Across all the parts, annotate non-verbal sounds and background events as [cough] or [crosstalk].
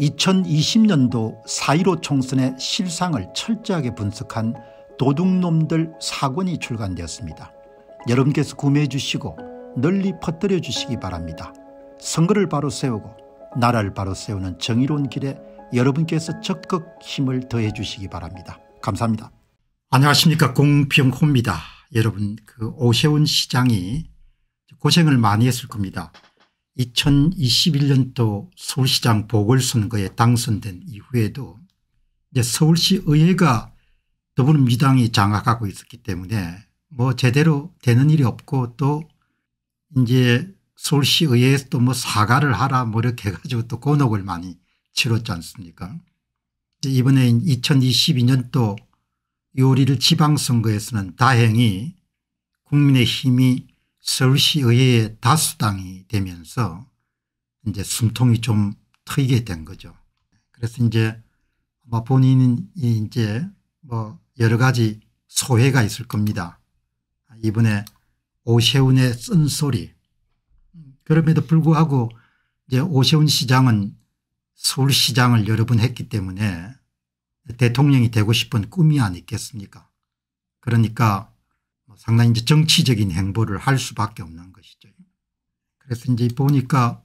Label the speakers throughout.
Speaker 1: 2020년도 4.15 총선의 실상을 철저하게 분석한 도둑놈들 사권이 출간되었습니다. 여러분께서 구매해 주시고 널리 퍼뜨려 주시기 바랍니다. 선거를 바로 세우고 나라를 바로 세우는 정의로운 길에 여러분께서 적극 힘을 더해 주시기 바랍니다. 감사합니다. 안녕하십니까 공평호입니다 여러분 그 오세훈 시장이 고생을 많이 했을 겁니다. 2021년도 서울시장 보궐선거에 당선된 이후에도 이제 서울시 의회가 더불어민주당이 장악하고 있었기 때문에 뭐 제대로 되는 일이 없고 또 이제 서울시 의회에서 또 뭐 사과를 하라 뭐 이렇게 해가지고 또 곤혹을 많이 치렀지 않습니까 이번에 2022년도 요리를 지방선거에서는 다행히 국민의힘이 서울시의회 다수당이 되면서 이제 숨통이 좀 트이게 된 거죠. 그래서 이제 아마 본인이 이제 뭐 여러 가지 소회가 있을 겁니다. 이번에 오세훈의 쓴소리 그럼에도 불구하고 이제 오세훈 시장은 서울시장을 여러 번 했기 때문에 대통령이 되고 싶은 꿈이 아니겠습니까 그러니까 상당히 이제 정치적인 행보를 할 수밖에 없는 것이죠. 그래서 이제 보니까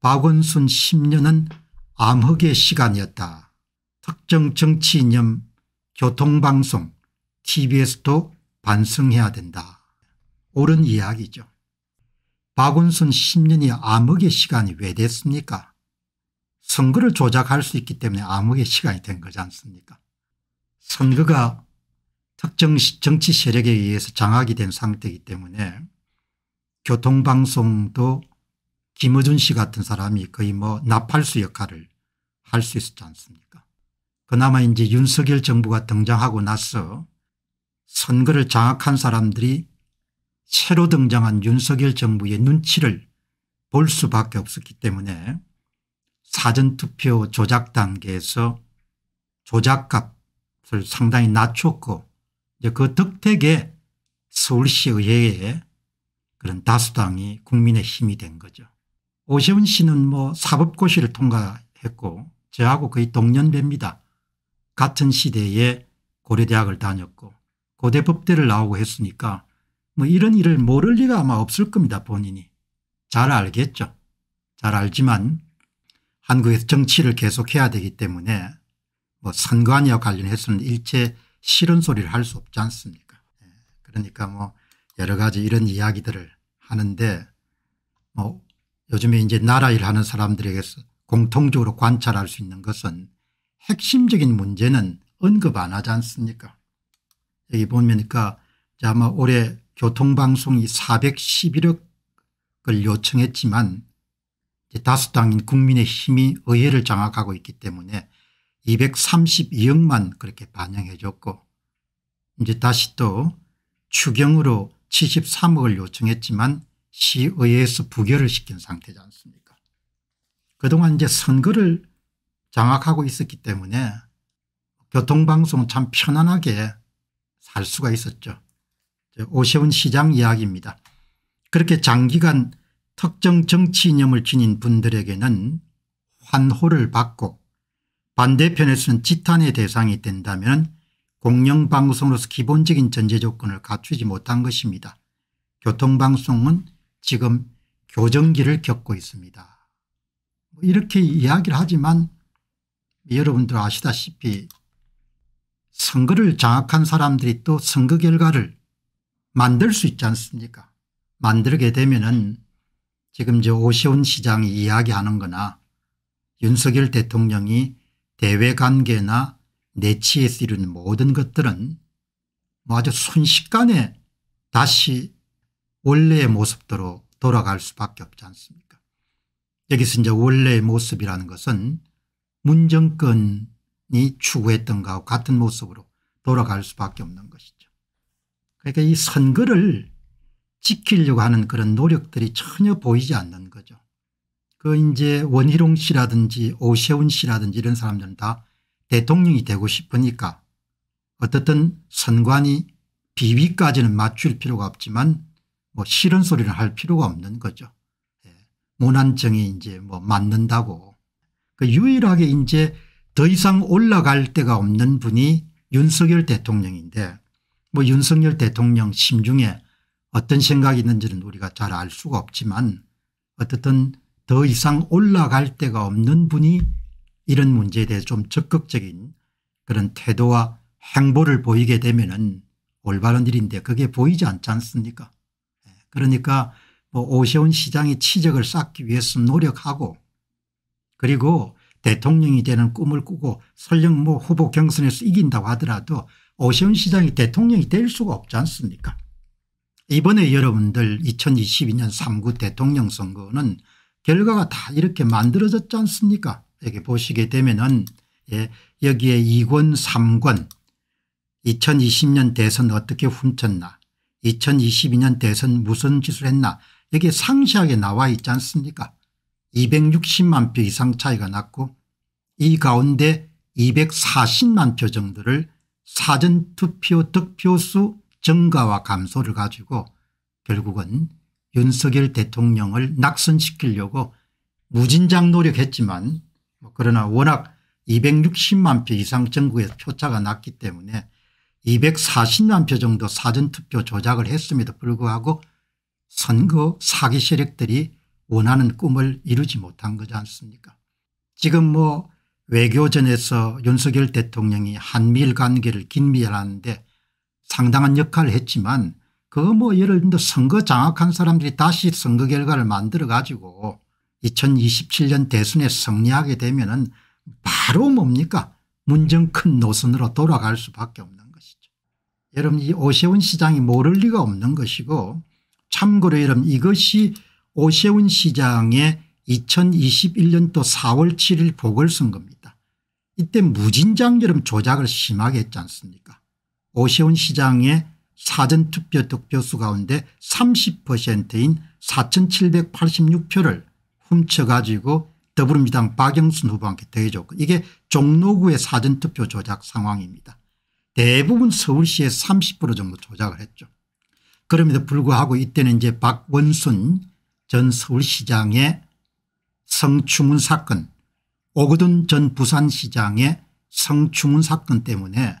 Speaker 1: 박원순 10년은 암흑의 시간이었다. 특정 정치이념, 교통방송, TBS도 반성해야 된다. 옳은 이야기죠. 박원순 10년이 암흑의 시간이 왜 됐습니까? 선거를 조작할 수 있기 때문에 암흑의 시간이 된 거지 않습니까? 선거가 특정 정치 세력에 의해서 장악이 된 상태이기 때문에 교통방송도 김어준 씨 같은 사람이 거의 뭐 나팔수 역할을 할 수 있었지 않습니까 그나마 이제 윤석열 정부가 등장하고 나서 선거를 장악한 사람들이 새로 등장한 윤석열 정부의 눈치를 볼 수밖에 없었기 때문에 사전투표 조작 단계에서 조작값을 상당히 낮췄고 그 덕택에 서울시의회에 그런 다수당이 국민의 힘이 된 거죠. 오세훈 씨는 뭐 사법고시를 통과했고 저하고 거의 동년배입니다. 같은 시대에 고려대학을 다녔고 고대법대를 나오고 했으니까 뭐 이런 일을 모를 리가 아마 없을 겁니다 본인이. 잘 알겠죠. 잘 알지만 한국에서 정치를 계속해야 되기 때문에 뭐 선관위와 관련해서는 일체 싫은 소리를 할 수 없지 않습니까 예, 그러니까 뭐 여러 가지 이런 이야기들을 하는데 뭐 요즘에 이제 나라 일하는 사람들에게서 공통적으로 관찰할 수 있는 것은 핵심적인 문제는 언급 안 하지 않습니까 여기 보니까 아마 올해 교통방송이 411억을 요청했지만 다수당인 국민의힘이 의회를 장악하고 있기 때문에 232억만 그렇게 반영해 줬고 이제 다시 또 추경으로 73억을 요청했지만 시의회에서 부결을 시킨 상태지 않습니까 그동안 이제 선거를 장악하고 있었기 때문에 교통방송 참 편안하게 살 수가 있었죠. 오세훈 시장 이야기입니다. 그렇게 장기간 특정 정치 이념을 지닌 분들에게는 환호를 받고 반대편에서는 지탄의 대상이 된다면 공영방송으로서 기본적인 전제조건을 갖추지 못한 것입니다. 교통방송은 지금 교정기를 겪고 있습니다. 뭐 이렇게 이야기를 하지만 여러분들 아시다시피 선거를 장악한 사람들이 또 선거 결과를 만들 수 있지 않습니까 만들게 되면 은 지금 저 오세훈 시장이 이야기하는 거나 윤석열 대통령이 대외관계나 내치에 쓰이는 모든 것들은 뭐 아주 순식간에 다시 원래의 모습대로 돌아갈 수밖에 없지 않습니까 여기서 이제 원래의 모습이라는 것은 문정권이 추구했던 것과 같은 모습으로 돌아갈 수밖에 없는 것이죠. 그러니까 이 선거를 지키려고 하는 그런 노력들이 전혀 보이지 않는 거죠. 그 이제 원희룡 씨라든지 오세훈 씨라든지 이런 사람들은 다 대통령이 되고 싶으니까 어떻든 선관위 비위까지는 맞출 필요가 없지만 뭐 싫은 소리를 할 필요가 없는 거죠. 예. 모난정이 이제 뭐 맞는다고 그 유일하게 이제 더 이상 올라갈 데가 없는 분이 윤석열 대통령인데 뭐 윤석열 대통령 심중에 어떤 생각이 있는지는 우리가 잘 알 수가 없지만 어떻든 더 이상 올라갈 데가 없는 분이 이런 문제에 대해 좀 적극적인 그런 태도와 행보를 보이게 되면은 올바른 일인데 그게 보이지 않지 않습니까 예, 그러니까 뭐 오세훈 시장이 치적을 쌓기 위해서 노력하고 그리고 대통령이 되는 꿈을 꾸고 설령 뭐 후보 경선에서 이긴다고 하더라도 오세훈 시장이 대통령이 될 수가 없지 않습니까 이번에 여러분들 2022년 3구 대통령 선거는 결과가 다 이렇게 만들어졌지 않습니까 이렇게 보시게 되면은 예, 여기에 2권 3권 2020년 대선 어떻게 훔쳤나 2022년 대선 무슨 짓을 했나 여기에 상세하게 나와 있지 않습니까 260만 표 이상 차이가 났고 이 가운데 240만 표 정도를 사전투표 득표수 증가와 감소를 가지고 결국은 윤석열 대통령을 낙선시키려고 무진장 노력했지만 뭐 그러나 워낙 260만 표 이상 전국에 서 표차가 났기 때문에 240만 표 정도 사전투표 조작을 했음에도 불구하고 선거 사기 세력들이 원하는 꿈을 이루지 못한 거지 않습니까 지금 뭐 외교전에서 윤석열 대통령이 한미일 관계를 긴밀하는데 상당한 역할을 했지만 그뭐 예를 들면 선거 장악한 사람들이 다시 선거 결과를 만들어 가지고 2027년 대선에 승리하게 되면 은 바로 뭡니까 문정 큰 노선으로 돌아갈 수밖에 없는 것이죠. 여러분 이 오세훈 시장이 모를 리가 없는 것이고 참고로 여러분 이것이 오세훈 시장의 2021년도 4월 7일 보궐선거입니다. 이때 무진장 여름 조작을 심하게 했지 않습니까 오세훈 시장의 사전투표 득표수 가운데 30%인 4786표를 훔쳐가지고 더불어민주당 박영순 후보한테 더해줬고 이게 종로구의 사전투표 조작 상황입니다. 대부분 서울시의 30% 정도 조작을 했죠. 그럼에도 불구하고 이때는 이제 박원순 전 서울시장의 성추문 사건 오거돈 전 부산시장의 성추문 사건 때문에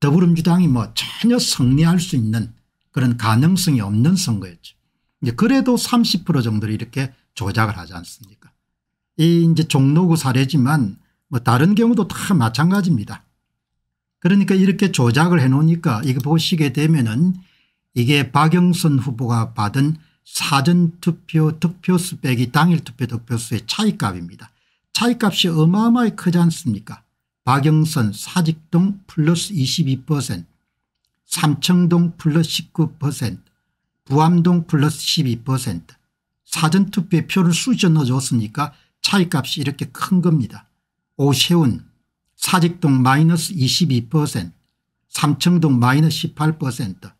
Speaker 1: 더불어민주당이 뭐 전혀 승리할 수 있는 그런 가능성이 없는 선거였죠. 이제 그래도 30% 정도를 이렇게 조작을 하지 않습니까 이 이제 종로구 사례지만 뭐 다른 경우도 다 마찬가지입니다. 그러니까 이렇게 조작을 해놓으니까 이거 보시게 되면은 이게 박영선 후보가 받은 사전투표 득표수 빼기 당일 투표 득표수의 차이값입니다. 차이값이 어마어마히 크지 않습니까 박영선 사직동 플러스 22% 삼청동 플러스 19% 부암동 플러스 12% 사전투표에 표를 쑤셔 넣어줬으니까 차이값이 이렇게 큰 겁니다. 오세훈 사직동 마이너스 22% 삼청동 마이너스 18%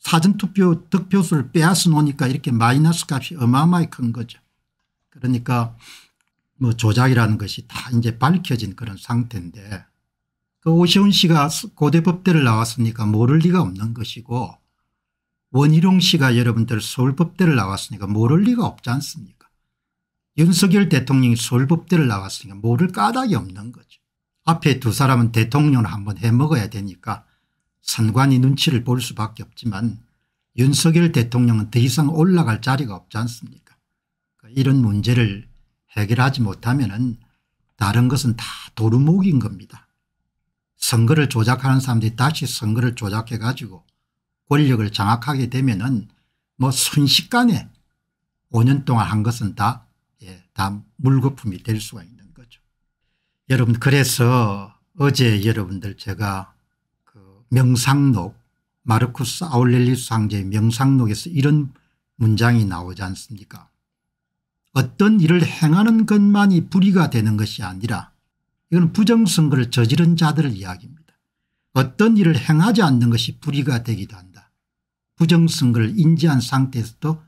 Speaker 1: 사전투표 득표수를 빼앗아 놓으니까 이렇게 마이너스 값이 어마어마히 큰 거죠. 그러니까 뭐 조작이라는 것이 다 이제 밝혀진 그런 상태인데 그 오시훈 씨가 고대 법대를 나왔으니까 모를 리가 없는 것이고 원희룡 씨가 여러분들 서울법대를 나왔으니까 모를 리가 없지 않습니까 윤석열 대통령이 서울법대를 나왔으니까 모를 까닭이 없는 거죠. 앞에 두 사람은 대통령을 한번 해먹어야 되니까 선관위 눈치를 볼 수밖에 없지만 윤석열 대통령은 더 이상 올라갈 자리가 없지 않습니까 그러니까 이런 문제를 해결하지 못하면 다른 것은 다 도루묵인 겁니다. 선거를 조작하는 사람들이 다시 선거를 조작해 가지고 권력을 장악하게 되면 은뭐 순식간에 5년 동안 한 것은 다, 예, 다 물거품이 될 수가 있는 거죠. 여러분 그래서 어제 여러분들 제가 그 명상록 마르쿠스 아울렐리스 황제의 명상록에서 이런 문장이 나오지 않습니까 어떤 일을 행하는 것만이 불의가 되는 것이 아니라 이건 부정선거를 저지른 자들을 이야기입니다. 어떤 일을 행하지 않는 것이 불의가 되기도 한다. 부정선거를 인지한 상태에서도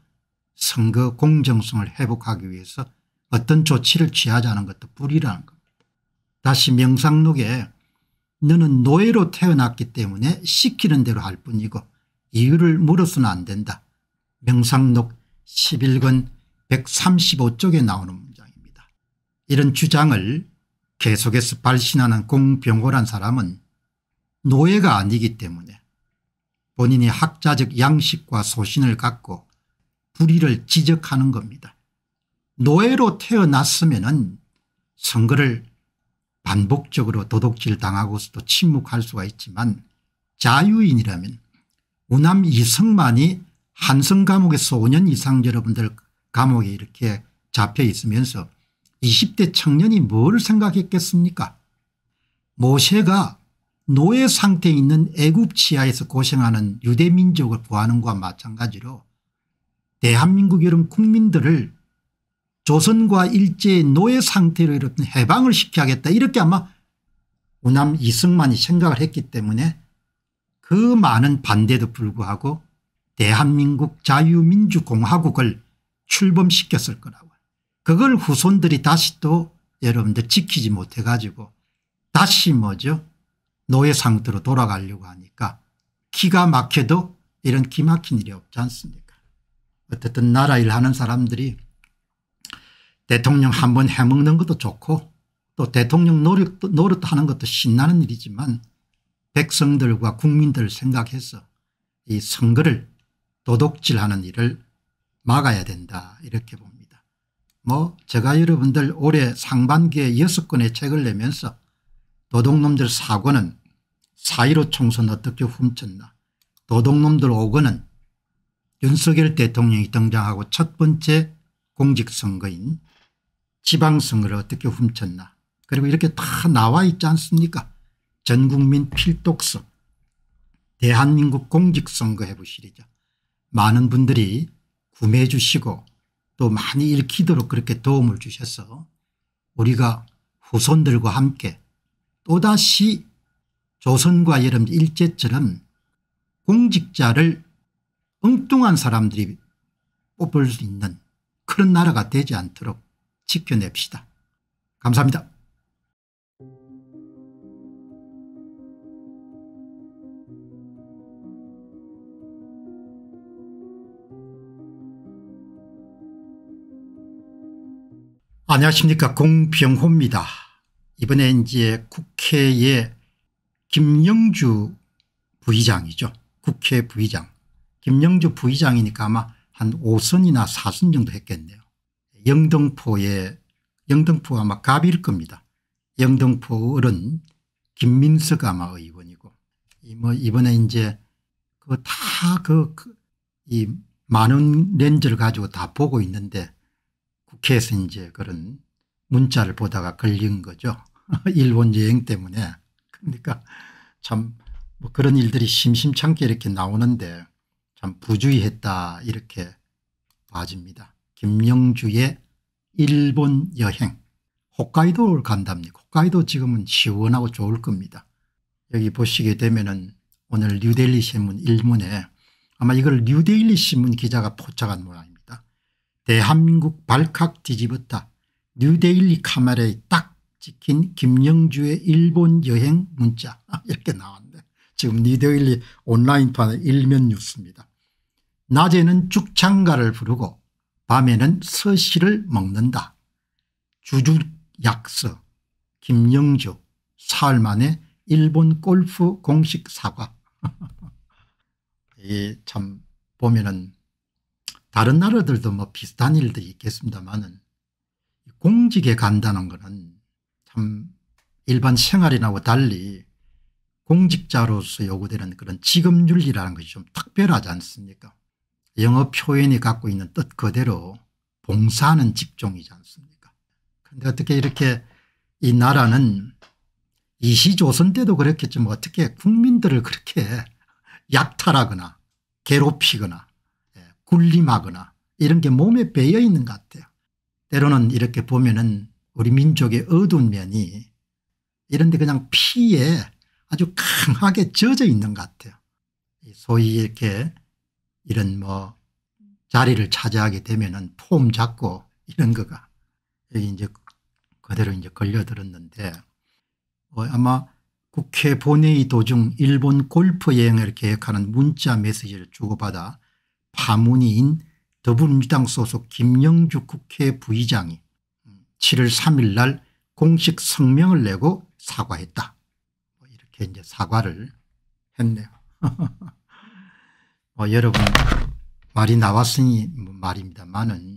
Speaker 1: 선거 공정성을 회복하기 위해서 어떤 조치를 취하지 않 것도 불의라는 겁니다. 다시 명상록에 너는 노예로 태어났기 때문에 시키는 대로 할 뿐이고 이유를 물어서는 안 된다. 명상록 11권 135쪽에 나오는 문장입니다. 이런 주장을 계속해서 발신하는 공병호란 사람은 노예가 아니기 때문에 본인이 학자적 양식과 소신을 갖고 불의를 지적하는 겁니다. 노예로 태어났으면 선거를 반복적으로 도둑질 당하고서도 침묵할 수가 있지만 자유인이라면 우남 이성만이 한성 감옥에서 5년 이상 여러분들 감옥에 이렇게 잡혀 있으면서 20대 청년이 뭘 생각했겠습니까 모세가 노예 상태에 있는 애굽 지하에서 고생하는 유대민족을 구하는 것과 마찬가지로 대한민국 이런 국민들을 조선과 일제의 노예 상태로 이렇게 해방을 시켜야겠다 이렇게 아마 우남 이승만이 생각을 했기 때문에 그 많은 반대도 불구하고 대한민국 자유민주공화국을 출범시켰을 거라고 그걸 후손들이 다시 또 여러분들 지키지 못해 가지고 다시 뭐죠 노예 상태로 돌아가려고 하니까 기가 막혀도 이런 기막힌 일이 없지 않습니까 어쨌든 나라 일 하는 사람들이 대통령 한 번 해먹는 것도 좋고 또 대통령 노릇, 노릇하는 것도 신나는 일이지만 백성들과 국민들 생각해서 이 선거를 도둑질하는 일을 막아야 된다 이렇게 봅니다. 뭐 제가 여러분들 올해 상반기에 6권의 책을 내면서 도둑놈들 사고는 4.15 총선 어떻게 훔쳤나 도둑놈들 5권은 윤석열 대통령이 등장하고 첫 번째 공직선거인 지방선거를 어떻게 훔쳤나 그리고 이렇게 다 나와 있지 않습니까 전국민 필독서 대한민국 공직선거 해부 시리즈 많은 분들이 구매해 주시고 또 많이 읽히도록 그렇게 도움을 주셔서 우리가 후손들과 함께 또다시 조선과 여름 일제처럼 공직자를 엉뚱한 사람들이 뽑을 수 있는 그런 나라가 되지 않도록 지켜냅시다. 감사합니다. 안녕하십니까 공병호입니다. 이번에 이제 국회에 김영주 부의장이죠. 국회 부의장. 김영주 부의장이니까 아마 한 5선이나 4선 정도 했겠네요. 영등포에 영등포 아마 갑일 겁니다. 영등포 을은 김민석 아마 의원이고 뭐 이번에 이제 그 다 그이 그 만원 렌즈를 가지고 다 보고 있는데 국회에서 이제 그런 문자를 보다가 걸린 거죠. [laughs] 일본 여행 때문에. 그러니까 참뭐 그런 일들이 심심찮게 이렇게 나오는데 참 부주의했다 이렇게 봐집니다. 김영주의 일본 여행 홋카이도를 간답니다. 홋카이도 지금은 시원하고 좋을 겁니다. 여기 보시게 되면은 오늘 뉴델리 신문 일문에 아마 이걸 뉴델리 신문 기자가 포착한 모양이에요 대한민국 발칵 뒤집었다. 뉴데일리 카메라에 딱 찍힌 김영주의 일본 여행 문자 아, 이렇게 나왔는데 지금 뉴데일리 온라인판의 일면 뉴스입니다. 낮에는 죽창가를 부르고 밤에는 서시를 먹는다. 주주약서 김영주 사흘 만에 일본 골프 공식 사과. [laughs] 이 참 보면은 다른 나라들도 뭐 비슷한 일도 있겠습니다만은 공직에 간다는 것은 참 일반 생활이나와 달리 공직자로서 요구되는 그런 직업윤리라는 것이 좀 특별하지 않습니까 영어 표현이 갖고 있는 뜻 그대로 봉사하는 직종이지 않습니까 그런데 어떻게 이렇게 이 나라는 이시조선 때도 그랬겠지만 어떻게 국민들을 그렇게 약탈하거나 [laughs] 괴롭히거나 군림하거나 이런 게 몸에 배어 있는 것 같아요. 때로는 이렇게 보면은 우리 민족의 어두운 면이 이런데 그냥 피에 아주 강하게 젖어 있는 것 같아요. 소위 이렇게 이런 뭐 자리를 차지하게 되면은 폼 잡고 이런 거가 여기 이제 그대로 이제 걸려들었는데 어 아마 국회 본회의 도중 일본 골프 여행을 계획하는 문자 메시지를 주고받아 파문이인 더불어민주당 소속 김영주 국회 부의장이 7월 3일 날 공식 성명을 내고 사과했다. 뭐 이렇게 이제 사과를 했네요. [laughs] 뭐 여러분 말이 나왔으니 뭐 말입니다만은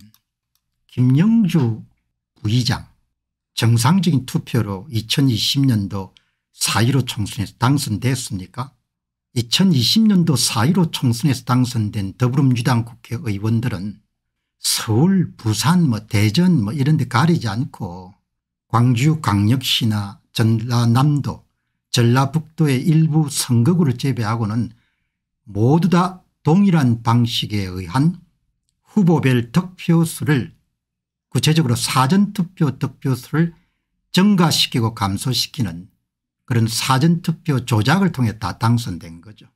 Speaker 1: 김영주 부의장 정상적인 투표로 2020년도 4.15 총선에서 당선됐습니까 2020년도 4.15 총선에서 당선된 더불어민주당 국회의원들은 서울 부산 뭐 대전 뭐 이런 데 가리지 않고 광주 광역시나 전라남도 전라북도의 일부 선거구를 제외하고는 모두 다 동일한 방식에 의한 후보별 득표수를 구체적으로 사전투표 득표수를 증가시키고 감소시키는 그런 사전투표 조작을 통해 다 당선된 거죠.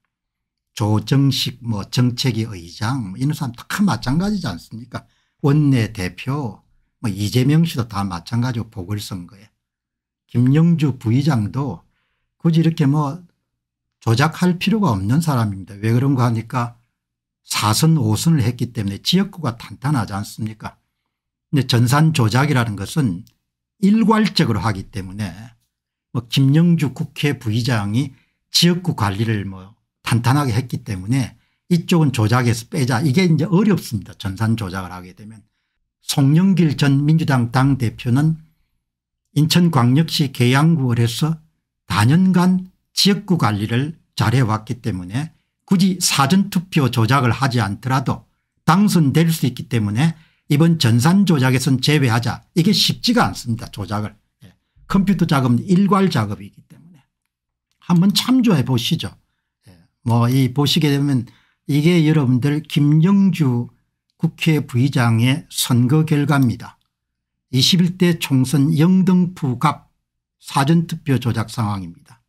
Speaker 1: 조정식 뭐 정책위 의장 뭐 이런 사람 다 마찬가지지 않습니까 원내대표 뭐 이재명 씨도 다 마찬가지고 보궐선거에 김영주 부의장도 굳이 이렇게 뭐 조작할 필요가 없는 사람입니다. 왜 그런가 하니까 사선 5선을 했기 때문에 지역구가 탄탄하지 않습니까 근데 전산 조작이라는 것은 일괄적으로 하기 때문에 뭐 김영주 국회 부의장이 지역구 관리를 뭐 탄탄하게 했기 때문에 이쪽은 조작해서 빼자 이게 이제 어렵습니다. 전산 조작을 하게 되면. 송영길 전 민주당 당대표는 인천광역시 계양구월에서 단년간 지역구 관리를 잘해왔기 때문에 굳이 사전투표 조작을 하지 않더라도 당선될 수 있기 때문에 이번 전산 조작에선 제외하자 이게 쉽지가 않습니다. 조작을. 컴퓨터 작업은 일괄 작업이기 때문에 한번 참조해 보시죠. 예, 뭐이 보시게 되면 이게 여러분들 김영주 국회 부의장의 선거 결과입니다. 21대 총선 영등포갑 사전투표 조작 상황입니다.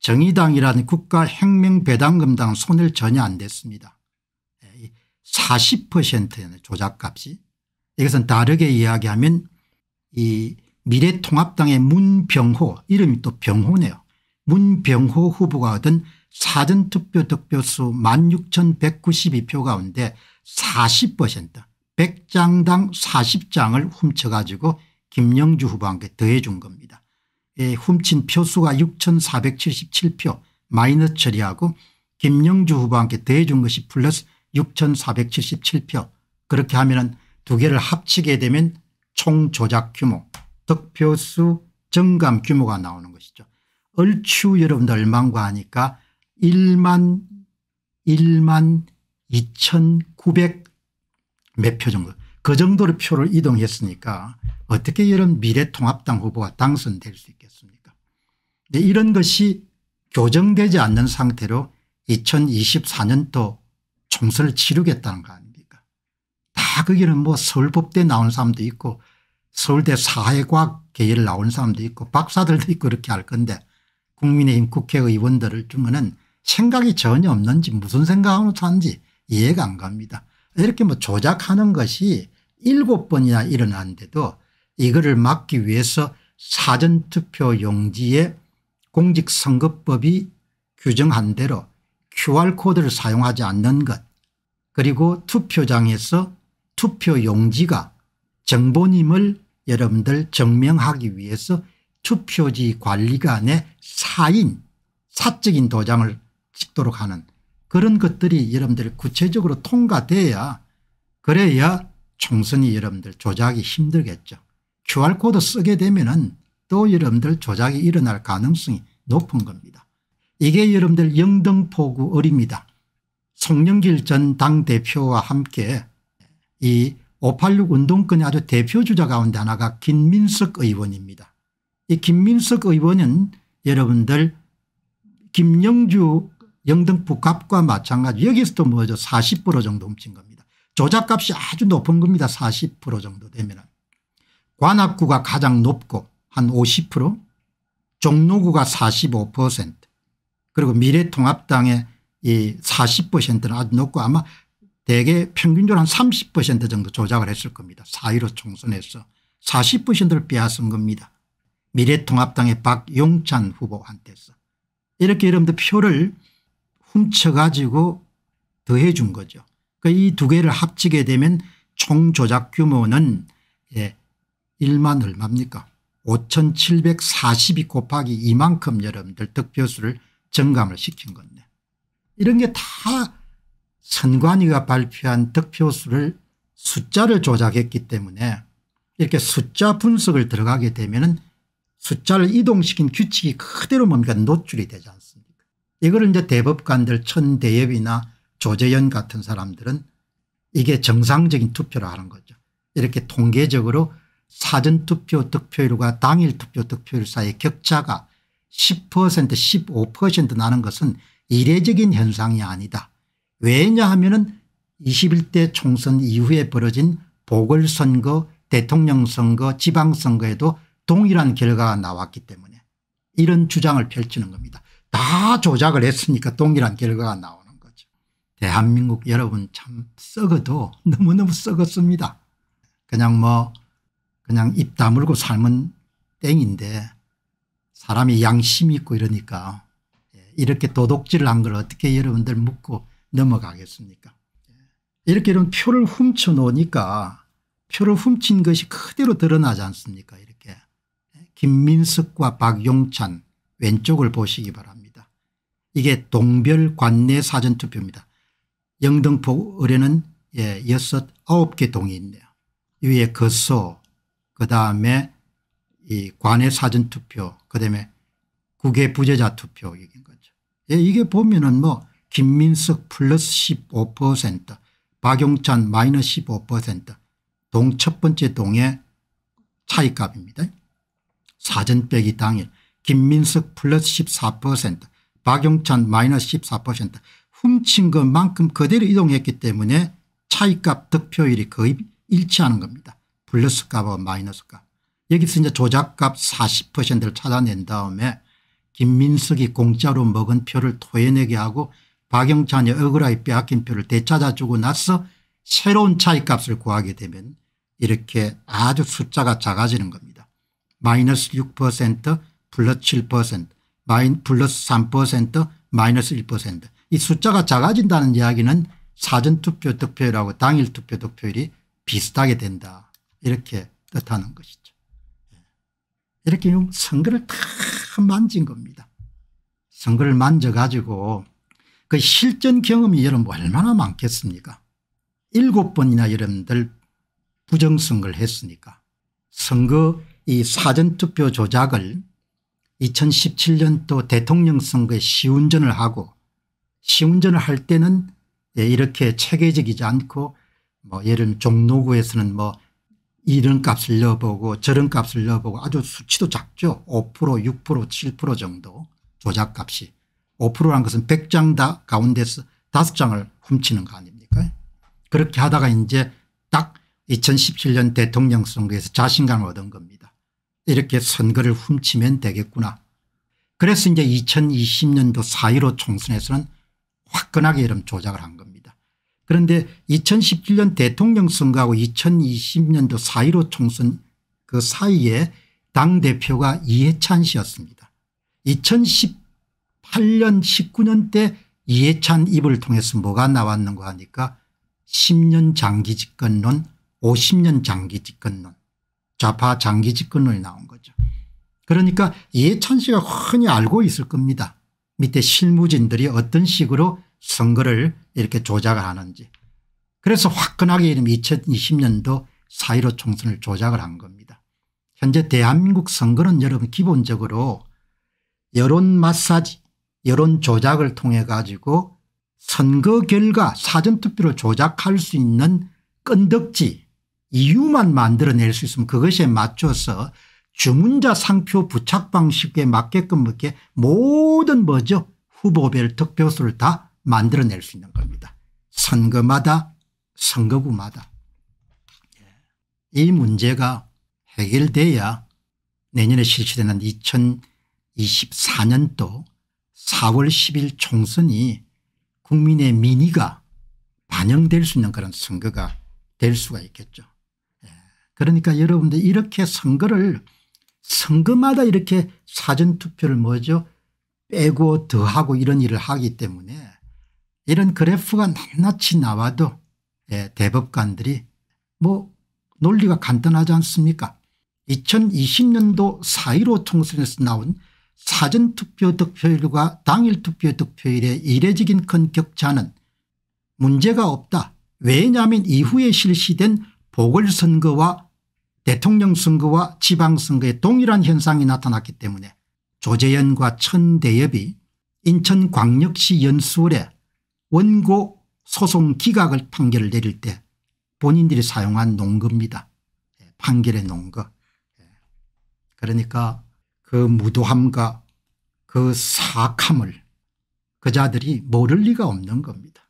Speaker 1: 정의당이라는 국가혁명배당금당 손을 전혀 안 댔습니다. 40%의 예, 조작값이 이것은 다르게 이야기하면 이 미래통합당의 문병호 이름이 또 병호네요. 문병호 후보가 얻은 사전투표 득표수 16,192표 가운데 40% 100장당 40장을 훔쳐가지고 김영주 후보한테 더해준 겁니다. 예, 훔친 표수가 6,477표 마이너스 처리하고 김영주 후보한테 더해준 것이 플러스 6,477표 그렇게 하면 은두 개를 합치게 되면 총 조작 규모 득표수 정감 규모가 나오는 것이죠. 얼추 여러분들 얼만과 하니까 1만 1만 2,900몇표 정도 그 정도로 표를 이동했으니까 어떻게 이런 미래통합당 후보가 당선될 수 있겠습니까 이런 것이 교정되지 않는 상태로 2024년도 총선을 치르겠다는 거 아닙니까 다 거기는 뭐 서울법대 나온 사람도 있고 서울대 사회과학 계열 나온 사람도 있고 박사들도 있고 그렇게 할 건데 국민의힘 국회의원들을 주면은 생각이 전혀 없는지 무슨 생각으로 사는지 이해가 안 갑니다. 이렇게 뭐 조작하는 것이 일곱 번이나 일어났는데도 이거를 막기 위해서 사전투표 용지에 공직선거법이 규정한 대로 QR코드를 사용하지 않는 것 그리고 투표장에서 투표 용지가 정보님을 여러분들 증명하기 위해서 투표지 관리관의 사인 사적인 도장을 찍도록 하는 그런 것들이 여러분들 구체적으로 통과돼야 그래야 총선이 여러분들 조작이 힘들겠죠. QR코드 쓰게 되면 은또 여러분들 조작이 일어날 가능성이 높은 겁니다. 이게 여러분들 영등포구 어립니다 송영길 전 당대표와 함께 이586 운동권의 아주 대표주자 가운데 하나가 김민석 의원입니다. 이 김민석 의원은 여러분들 김영주 영등포 값과 마찬가지 여기서도 뭐죠 40% 정도 훔친 겁니다. 조작값이 아주 높은 겁니다. 40% 정도 되면 은 관악구가 가장 높고 한 50% 종로구가 45% 그리고 미래통합당의 이 40%는 아주 높고 아마 대개 평균적으로 한 30% 정도 조작을 했을 겁니다. 4.15 총선에서 40%를 빼앗은 겁니다. 미래통합당의 박용찬 후보한테서. 이렇게 여러분들 표를 훔쳐가지고 더해 준 거죠. 그러니까 이두 개를 합치게 되면 총 조작 규모는 예, 1만 얼마입니까 5742 곱하기 이만큼 여러분들 득표수를 증감을 시킨 건데 이런 게다 선관위가 발표한 득표수를 숫자를 조작했기 때문에 이렇게 숫자 분석을 들어가게 되면 숫자를 이동시킨 규칙이 그대로 뭡니까 노출이 되지 않습니까 이거를 이제 대법관들 천대엽이나 조재현 같은 사람들은 이게 정상적인 투표를 하는 거죠. 이렇게 통계적으로 사전투표 득표율과 당일 투표 득표율 사이 격차가 10% 15% 나는 것은 이례적인 현상이 아니다. 왜냐 하면은 21대 총선 이후에 벌어진 보궐선거 대통령 선거 지방선거에도 동일한 결과가 나왔기 때문에 이런 주장을 펼치는 겁니다. 다 조작을 했으니까 동일한 결과가 나오는 거죠. 대한민국 여러분 참 썩어도 너무너무 썩었습니다. 그냥 뭐 그냥 입 다물고 삶은 땡인데 사람이 양심이 있고 이러니까 예, 이렇게 도둑질을 한 걸 어떻게 여러분들 묻고 넘어가겠습니까 이렇게 이 표를 훔쳐 놓으니까 표를 훔친 것이 그대로 드러나지 않습니까 이렇게 김민석과 박용찬 왼쪽을 보시기 바랍니다. 이게 동별 관내 사전투표입니다. 영등포 의뢰는 예, 여섯 아홉 개 동이 있네요. 위에 거소 그다음에 이 관내 사전투표 그다음에 국외 부재자 투표 이긴 거죠. 예, 이게 보면은 뭐 김민석 플러스 15% 박용찬 마이너스 15%동 첫 번째 동의 차이값입니다. 사전 빼기 당일 김민석 플러스 14% 박용찬 마이너스 14% 훔친 것만큼 그대로 이동했기 때문에 차이값 득표율이 거의 일치하는 겁니다. 플러스 값과 마이너스 값. 여기서 이제 조작값 40%를 찾아낸 다음에 김민석이 공짜로 먹은 표를 토해내게 하고 박영찬이 억울하게 빼앗긴 표를 되찾아 주고 나서 새로운 차이값을 구하게 되면 이렇게 아주 숫자가 작아지는 겁니다. 마이너스 6% 플러스 7% 마인 플러스 3% 마이너스 1%이 숫자가 작아진다는 이야기는 사전투표 득표율하고 당일투표 득표율이 비슷하게 된다 이렇게 뜻하는 것이죠. 이렇게 선거를 다 만진 겁니다. 선거를 만져가지고 그 실전 경험이 여러분 얼마나 많겠습니까 일곱 번이나 여러분들 부정선거를 했으니까 선거 이 사전투표 조작을 2017년도 대통령 선거에 시운전을 하고 시운전을 할 때는 예, 이렇게 체계적이지 않고 뭐 예를 종로구에서는 뭐 이런 값을 넣어보고 저런 값을 넣어보고 아주 수치도 작죠. 5% 6% 7% 정도 조작값이 5%라는 것은 100장 다 가운데서 5장을 훔치는 거 아닙니까 그렇게 하다가 이제 딱 2017년 대통령 선거에서 자신감을 얻은 겁니다. 이렇게 선거를 훔치면 되겠구나. 그래서 이제 2020년도 4.15 총선에서는 화끈하게 이런 조작을 한 겁니다. 그런데 2017년 대통령 선거하고 2020년도 4.15 총선 그 사이에 당대표가 이해찬 씨였습니다. 2010 8년 19년 때 이해찬 입을 통해서 뭐가 나왔는가 하니까 10년 장기 집권론 50년 장기 집권론 좌파 장기 집권론이 나온 거죠. 그러니까 이해찬 씨가 흔히 알고 있을 겁니다. 밑에 실무진들이 어떤 식으로 선거를 이렇게 조작을 하는지. 그래서 화끈하게 이름 2020년도 4.15 총선을 조작을 한 겁니다. 현재 대한민국 선거는 여러분 기본적으로 여론 마사지 여론 조작을 통해 가지고 선거 결과 사전투표를 조작할 수 있는 끈덕지 이유만 만들어낼 수 있으면 그것에 맞춰서 주문자 상표 부착 방식에 맞게끔 이렇게 모든 뭐죠 후보별 득표수를 다 만들어낼 수 있는 겁니다. 선거마다 선거구마다 예. 이 문제가 해결돼야 내년에 실시되는 2024년도 4월 10일 총선이 국민의 민의가 반영될 수 있는 그런 선거가 될 수가 있겠죠. 예. 그러니까 여러분들 이렇게 선거를 선거마다 이렇게 사전투표를 뭐죠 빼고 더하고 이런 일을 하기 때문에 이런 그래프가 낱낱이 나와도 예, 대법관들이 뭐 논리가 간단하지 않습니까 2020년도 4.15 총선에서 나온 사전투표 득표율과 당일투표 득표율의 이례적인큰 격차는 문제가 없다. 왜냐하면 이후에 실시된 보궐선거와 대통령 선거와 지방선거의 동일한 현상이 나타났기 때문에 조재현과 천대엽이 인천광역시 연수원에 원고 소송 기각을 판결을 내릴 때 본인들이 사용한 농거입니다. 예, 판결의 농거. 예. 그러니까 그 무도함과 그 사악함을 그자들이 모를 리가 없는 겁니다.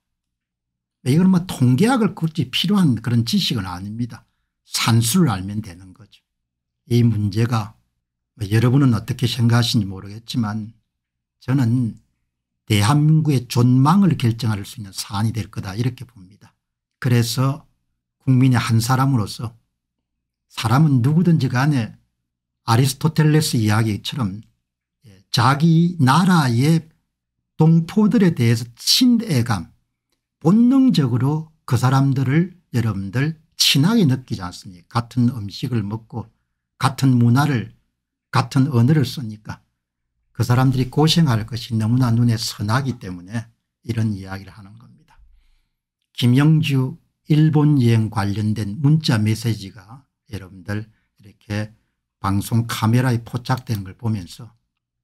Speaker 1: 이건 뭐 통계학을 굳이 필요한 그런 지식은 아닙니다. 산수를 알면 되는 거죠. 이 문제가 뭐 여러분은 어떻게 생각하시는지 모르겠지만 저는 대한민국의 존망을 결정할 수 있는 사안이 될 거다 이렇게 봅니다. 그래서 국민의 한 사람으로서 사람은 누구든지 간에 아리스토텔레스 이야기처럼 예, 자기 나라의 동포들에 대해서 친애감 본능적으로 그 사람들을 여러분들 친하게 느끼지 않습니까 같은 음식을 먹고 같은 문화를 같은 언어를 쓰니까 그 사람들이 고생할 것이 너무나 눈에 선하기 때문에 이런 이야기를 하는 겁니다. 김영주 일본 여행 관련된 문자 메시지가 여러분들 이렇게 방송 카메라에 포착되는 걸 보면서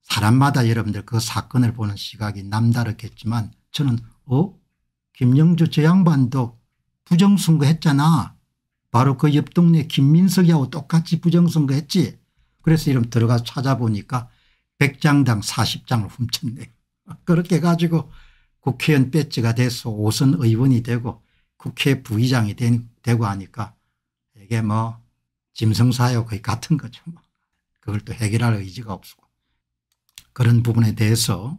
Speaker 1: 사람마다 여러분들 그 사건을 보는 시각이 남다르겠지만 저는 어? 김영주 저 양반도 부정선거 했잖아. 바로 그 옆 동네 김민석이하고 똑같이 부정선거 했지. 그래서 이름 들어가서 찾아보니까 100장당 40장을 훔쳤네. [laughs] 그렇게 해가지고 국회의원 배지가 돼서 5선 의원이 되고 국회 부의장이 된, 되고 하니까 이게 뭐 짐승사요 거의 같은 거죠. 뭐. 그걸 또 해결할 의지가 없고 그런 부분에 대해서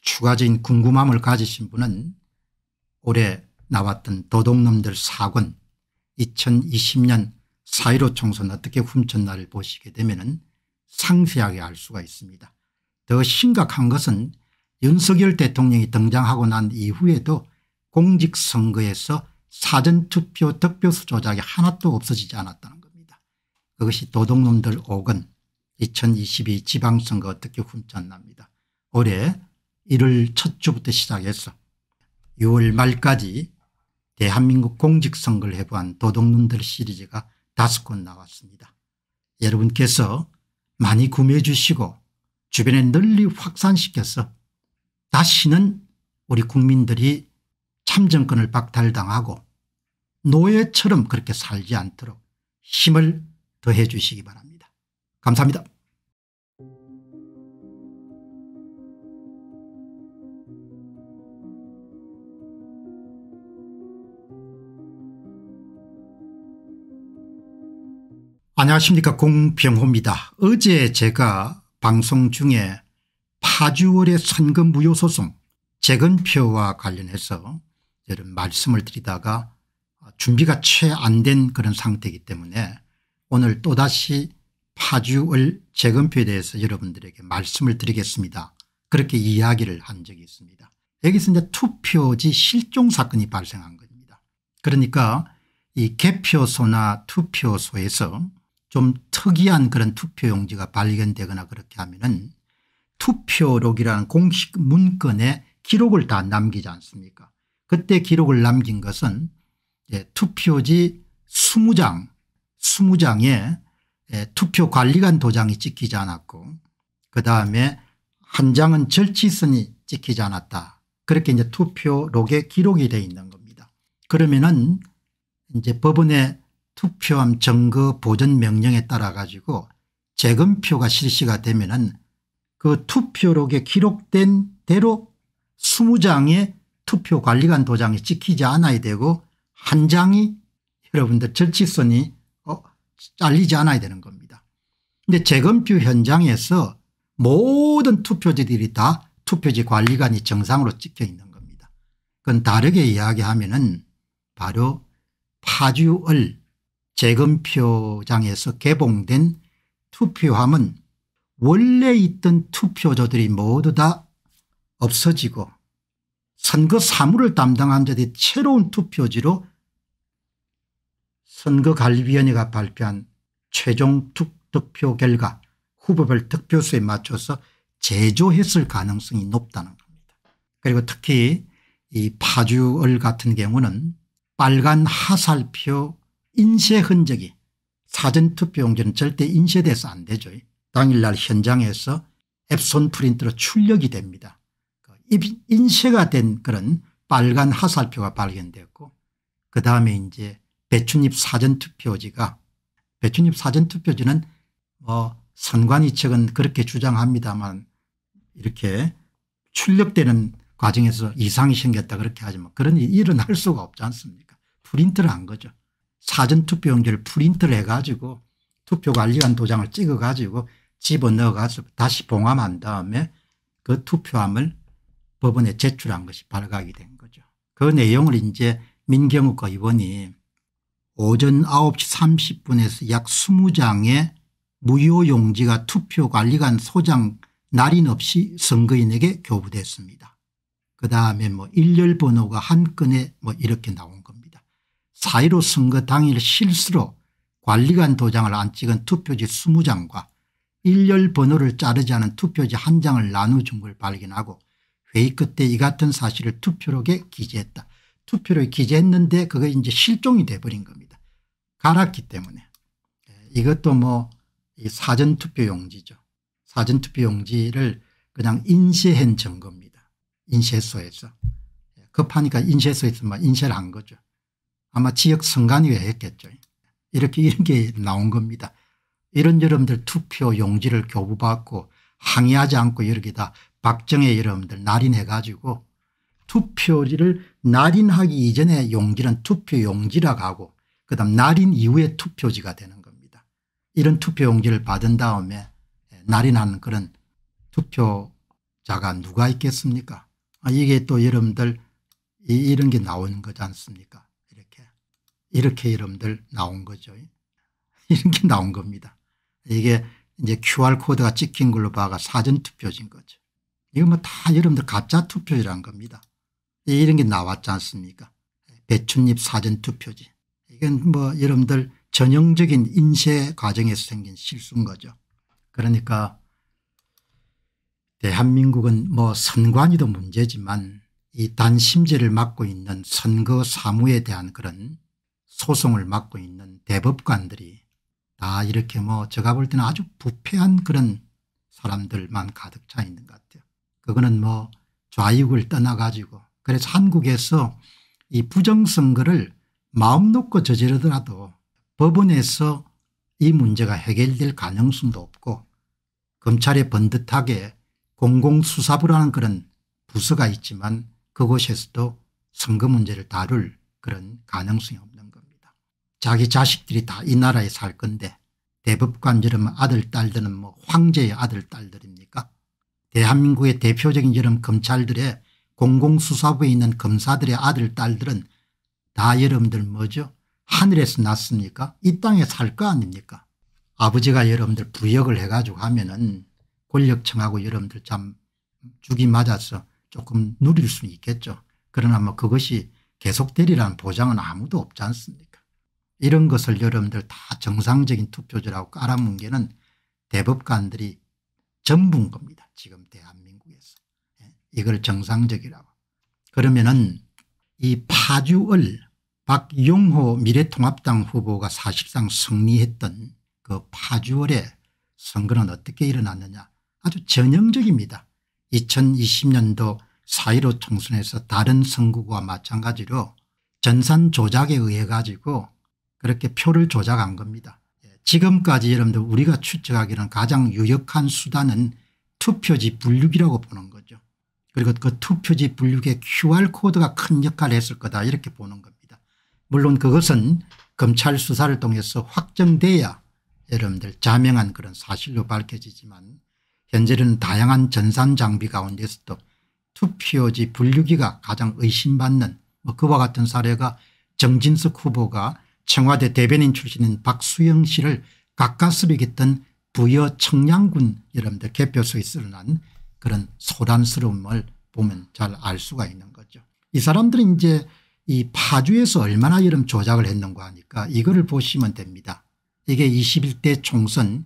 Speaker 1: 추가적인 궁금함을 가지신 분은 올해 나왔던 도둑놈들 사권 2020년 4.15 총선 어떻게 훔쳤나를 보시게 되면 상세하게 알 수가 있습니다. 더 심각한 것은 윤석열 대통령이 등장하고 난 이후에도 공직선거에서 사전투표 득표수 조작이 하나도 없어지지 않았다 그것이 도둑놈들 5건 2022 지방선거 어떻게 훔쳤납니다. 올해 1월 첫 주부터 시작해서 6월 말까지 대한민국 공직선거를 해부한 도둑놈들 시리즈가 다섯 권 나왔습니다. 여러분께서 많이 구매해 주시고 주변에 널리 확산시켜서 다시는 우리 국민들이 참정권을 박탈당하고 노예처럼 그렇게 살지 않도록 힘을 더해 주시기 바랍니다. 감사합니다. 안녕하십니까 공병호입니다. 어제 제가 방송 중에 파주월의 선금 무효 소송 재건표와 관련해서 이런 말씀을 드리다가 준비가 채안된 그런 상태이기 때문에 오늘 또다시 파주을 재건표에 대해서 여러분들에게 말씀을 드리겠습니다. 그렇게 이야기를 한 적이 있습니다. 여기서 이제 투표지 실종 사건이 발생한 겁니다. 그러니까 이 개표소나 투표소에서 좀 특이한 그런 투표용지가 발견되거나 그렇게 하면은 투표록이라는 공식 문건에 기록을 다 남기지 않습니까 그때 기록을 남긴 것은 예, 투표지 20장 20장에 예, 투표 관리관 도장이 찍히지 않았고 그다음에 한 장은 절취선이 찍히지 않았다. 그렇게 이제 투표록에 기록이 돼 있는 겁니다. 그러면은 이제 법원의 투표함 증거 보전 명령에 따라 가지고 재검표가 실시가 되면은 그 투표록에 기록된 대로 20장의 투표 관리관 도장이 찍히지 않아야 되고 한 장이 여러분들 절취선이 잘리지 않아야 되는 겁니다. 근데 재검표 현장에서 모든 투표지들이 다 투표지 관리관이 정상으로 찍혀 있는 겁니다. 그건 다르게 이야기하면은 바로 파주을 재검표장에서 개봉된 투표함은 원래 있던 투표조들이 모두 다 없어지고 선거 사무를 담당한 자들이 새로운 투표지로 선거관리위원회가 발표한 최종 득표 결과 후보별 득표수에 맞춰서 제조했을 가능성이 높다는 겁니다. 그리고 특히 이 파주을 같은 경우는 빨간 하살표 인쇄 흔적이 사전투표용지는 절대 인쇄돼서 안 되죠. 당일날 현장에서 앱손 프린트로 출력이 됩니다. 그 인쇄가 된 그런 빨간 하살표가 발견되었고 그 다음에 이제 배춧잎 사전투표지가 배춧잎 사전투표지는 뭐 선관위 측은 그렇게 주장합니다만 이렇게 출력되는 과정에서 이상이 생겼다 그렇게 하지만 그런 일이 일어날 수가 없지 않습니까 프린트를 한 거죠. 사전투표용지를 프린트를 해가지고 투표관리관 도장을 찍어가지고 집어넣어가지고 다시 봉함한 다음에 그 투표함을 법원에 제출한 것이 발각이 된 거죠. 그 내용을 이제 민경욱과 의원이 오전 9시 30분에서 약 20장의 무효용지가 투표 관리관 소장 날인 없이 선거인에게 교부됐습니다. 그 다음에 뭐 일렬 번호가 한 건에 뭐 이렇게 나온 겁니다. 4.15 선거 당일 실수로 관리관 도장을 안 찍은 투표지 20장과 일렬 번호를 자르지 않은 투표지 한 장을 나눠준 걸 발견하고 회의 끝에 이 같은 사실을 투표록에 기재했다. 투표록에 기재했는데 그게 이제 실종이 돼버린 겁니다. 알았기 때문에 이것도 뭐 사전투표용지죠. 사전투표용지를 그냥 인쇄한 증거입니다. 인쇄소에서. 급하니까 인쇄소에서 막 인쇄를 한 거죠. 아마 지역 선관위가 했겠죠. 이렇게 이런 게 나온 겁니다. 이런 여러분들 투표 용지를 교부받고 항의하지 않고 여기다 박정희 여러분들 날인해가지고 투표지를 날인하기 이전에 용지는 투표 용지라고 하고 그다음 날인 이후에 투표지가 되는 겁니다. 이런 투표용지를 받은 다음에 예, 날인하는 그런 투표자가 누가 있겠습니까? 아, 이게 또 여러분들 이, 런게나오 거지 않습니까? 이렇게 이렇게 여러분들 나온 거죠. [laughs] 이런 게 나온 겁니다. 이게 이제 QR 코드가 찍힌 걸로 봐가 사전 투표진 거죠. 이거 뭐 다 여러분들 가짜 투표지란 겁니다. 이런 게 나왔지 않습니까? 예, 배춧잎 사전 투표지. 이건 뭐 여러분들 전형적인 인쇄 과정에서 생긴 실수인 거죠. 그러니까 대한민국은 뭐 선관위도 문제지만 이 단심제를 맡고 있는 선거 사무에 대한 그런 소송을 맡고 있는 대법관들이 다 이렇게 뭐 제가 볼 때는 아주 부패한 그런 사람들만 가득 차 있는 것 같아요. 그거는 뭐 좌익을 떠나가지고 그래서 한국에서 이 부정선거를 마음 놓고 저지르더라도 법원에서 이 문제가 해결될 가능성도 없고 검찰에 번듯하게 공공수사부라는 그런 부서가 있지만 그곳에서도 선거 문제를 다룰 그런 가능성이 없는 겁니다. 자기 자식들이 다 이 나라에 살 건데 대법관저럼 뭐 아들 딸들은 뭐 황제의 아들 딸들입니까 대한민국의 대표적인 저런 검찰들의 공공수사부에 있는 검사들의 아들 딸들은 다 여러분들 뭐죠? 하늘에서 났습니까? 이 땅에 살 거 아닙니까? 아버지가 여러분들 부역을 해가지고 하면은 권력층하고 여러분들 참 죽이 맞아서 조금 누릴 수 있겠죠. 그러나 뭐 그것이 계속되리라는 보장은 아무도 없지 않습니까? 이런 것을 여러분들 다 정상적인 투표제라고 깔아뭉개는 대법관들이 전부인 겁니다. 지금 대한민국에서. 예? 이걸 정상적이라고. 그러면은 이 파주을 박용호 미래통합당 후보가 사실상 승리했던 그 파주월의 선거는 어떻게 일어났느냐 아주 전형적입니다. 2020년도 4.15 총선에서 다른 선거구와 마찬가지로 전산 조작에 의해 가지고 그렇게 표를 조작한 겁니다. 예, 지금까지 여러분들 우리가 추측하기로는 가장 유력한 수단은 투표지 분류기라고 보는 거죠. 그리고 그 투표지 분류기의 QR코드가 큰 역할을 했을 거다 이렇게 보는 겁니다. 물론 그것은 검찰 수사를 통해서 확정돼야 여러분들 자명한 그런 사실로 밝혀지지만 현재는 다양한 전산 장비 가운데서도 투표지 분류기가 가장 의심받는 뭐 그와 같은 사례가 정진석 후보가 청와대 대변인 출신인 박수영 씨를 가까스로 겠던 부여 청량군 여러분들 개표소에서 일어난 그런 소란스러움을 보면 잘 알 수가 있는 거죠. 이 사람들은 이제 이 파주에서 얼마나 여름 조작을 했는가 하니까 이거를 보시면 됩니다. 이게 21대 총선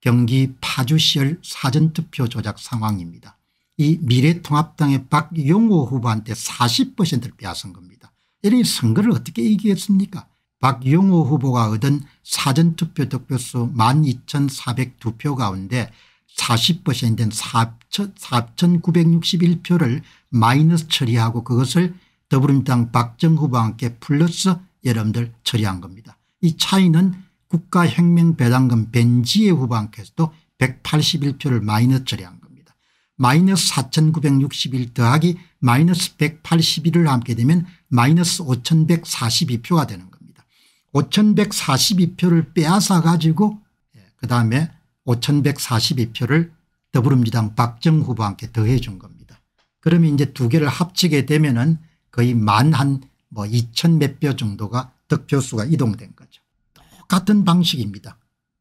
Speaker 1: 경기 파주시열 사전투표 조작 상황입니다. 이 미래통합당의 박용호 후보한테 40%를 빼앗은 겁니다. 이런 선거를 어떻게 이기겠습니까 박용호 후보가 얻은 사전투표 득표수 12,402표 가운데 40%인 4,961표를 마이너스 처리하고 그것을 더불어민주당 박정후보와 함께 플러스 여러분들 처리한 겁니다. 이 차이는 국가혁명배당금 벤지에 후보와 함께서도 181표를 마이너스 처리한 겁니다. 마이너스 4961 더하기 마이너스 181을 함께 되면 마이너스 5142표가 되는 겁니다. 5142표를 빼앗아 가지고 예, 그다음에 5142표를 더불어민주당 박정후보와 함께 더해 준 겁니다. 그러면 이제 두 개를 합치게 되면은 거의 만한 뭐 2천 몇표 정도가 득표수가 이동된 거죠. 똑같은 방식입니다.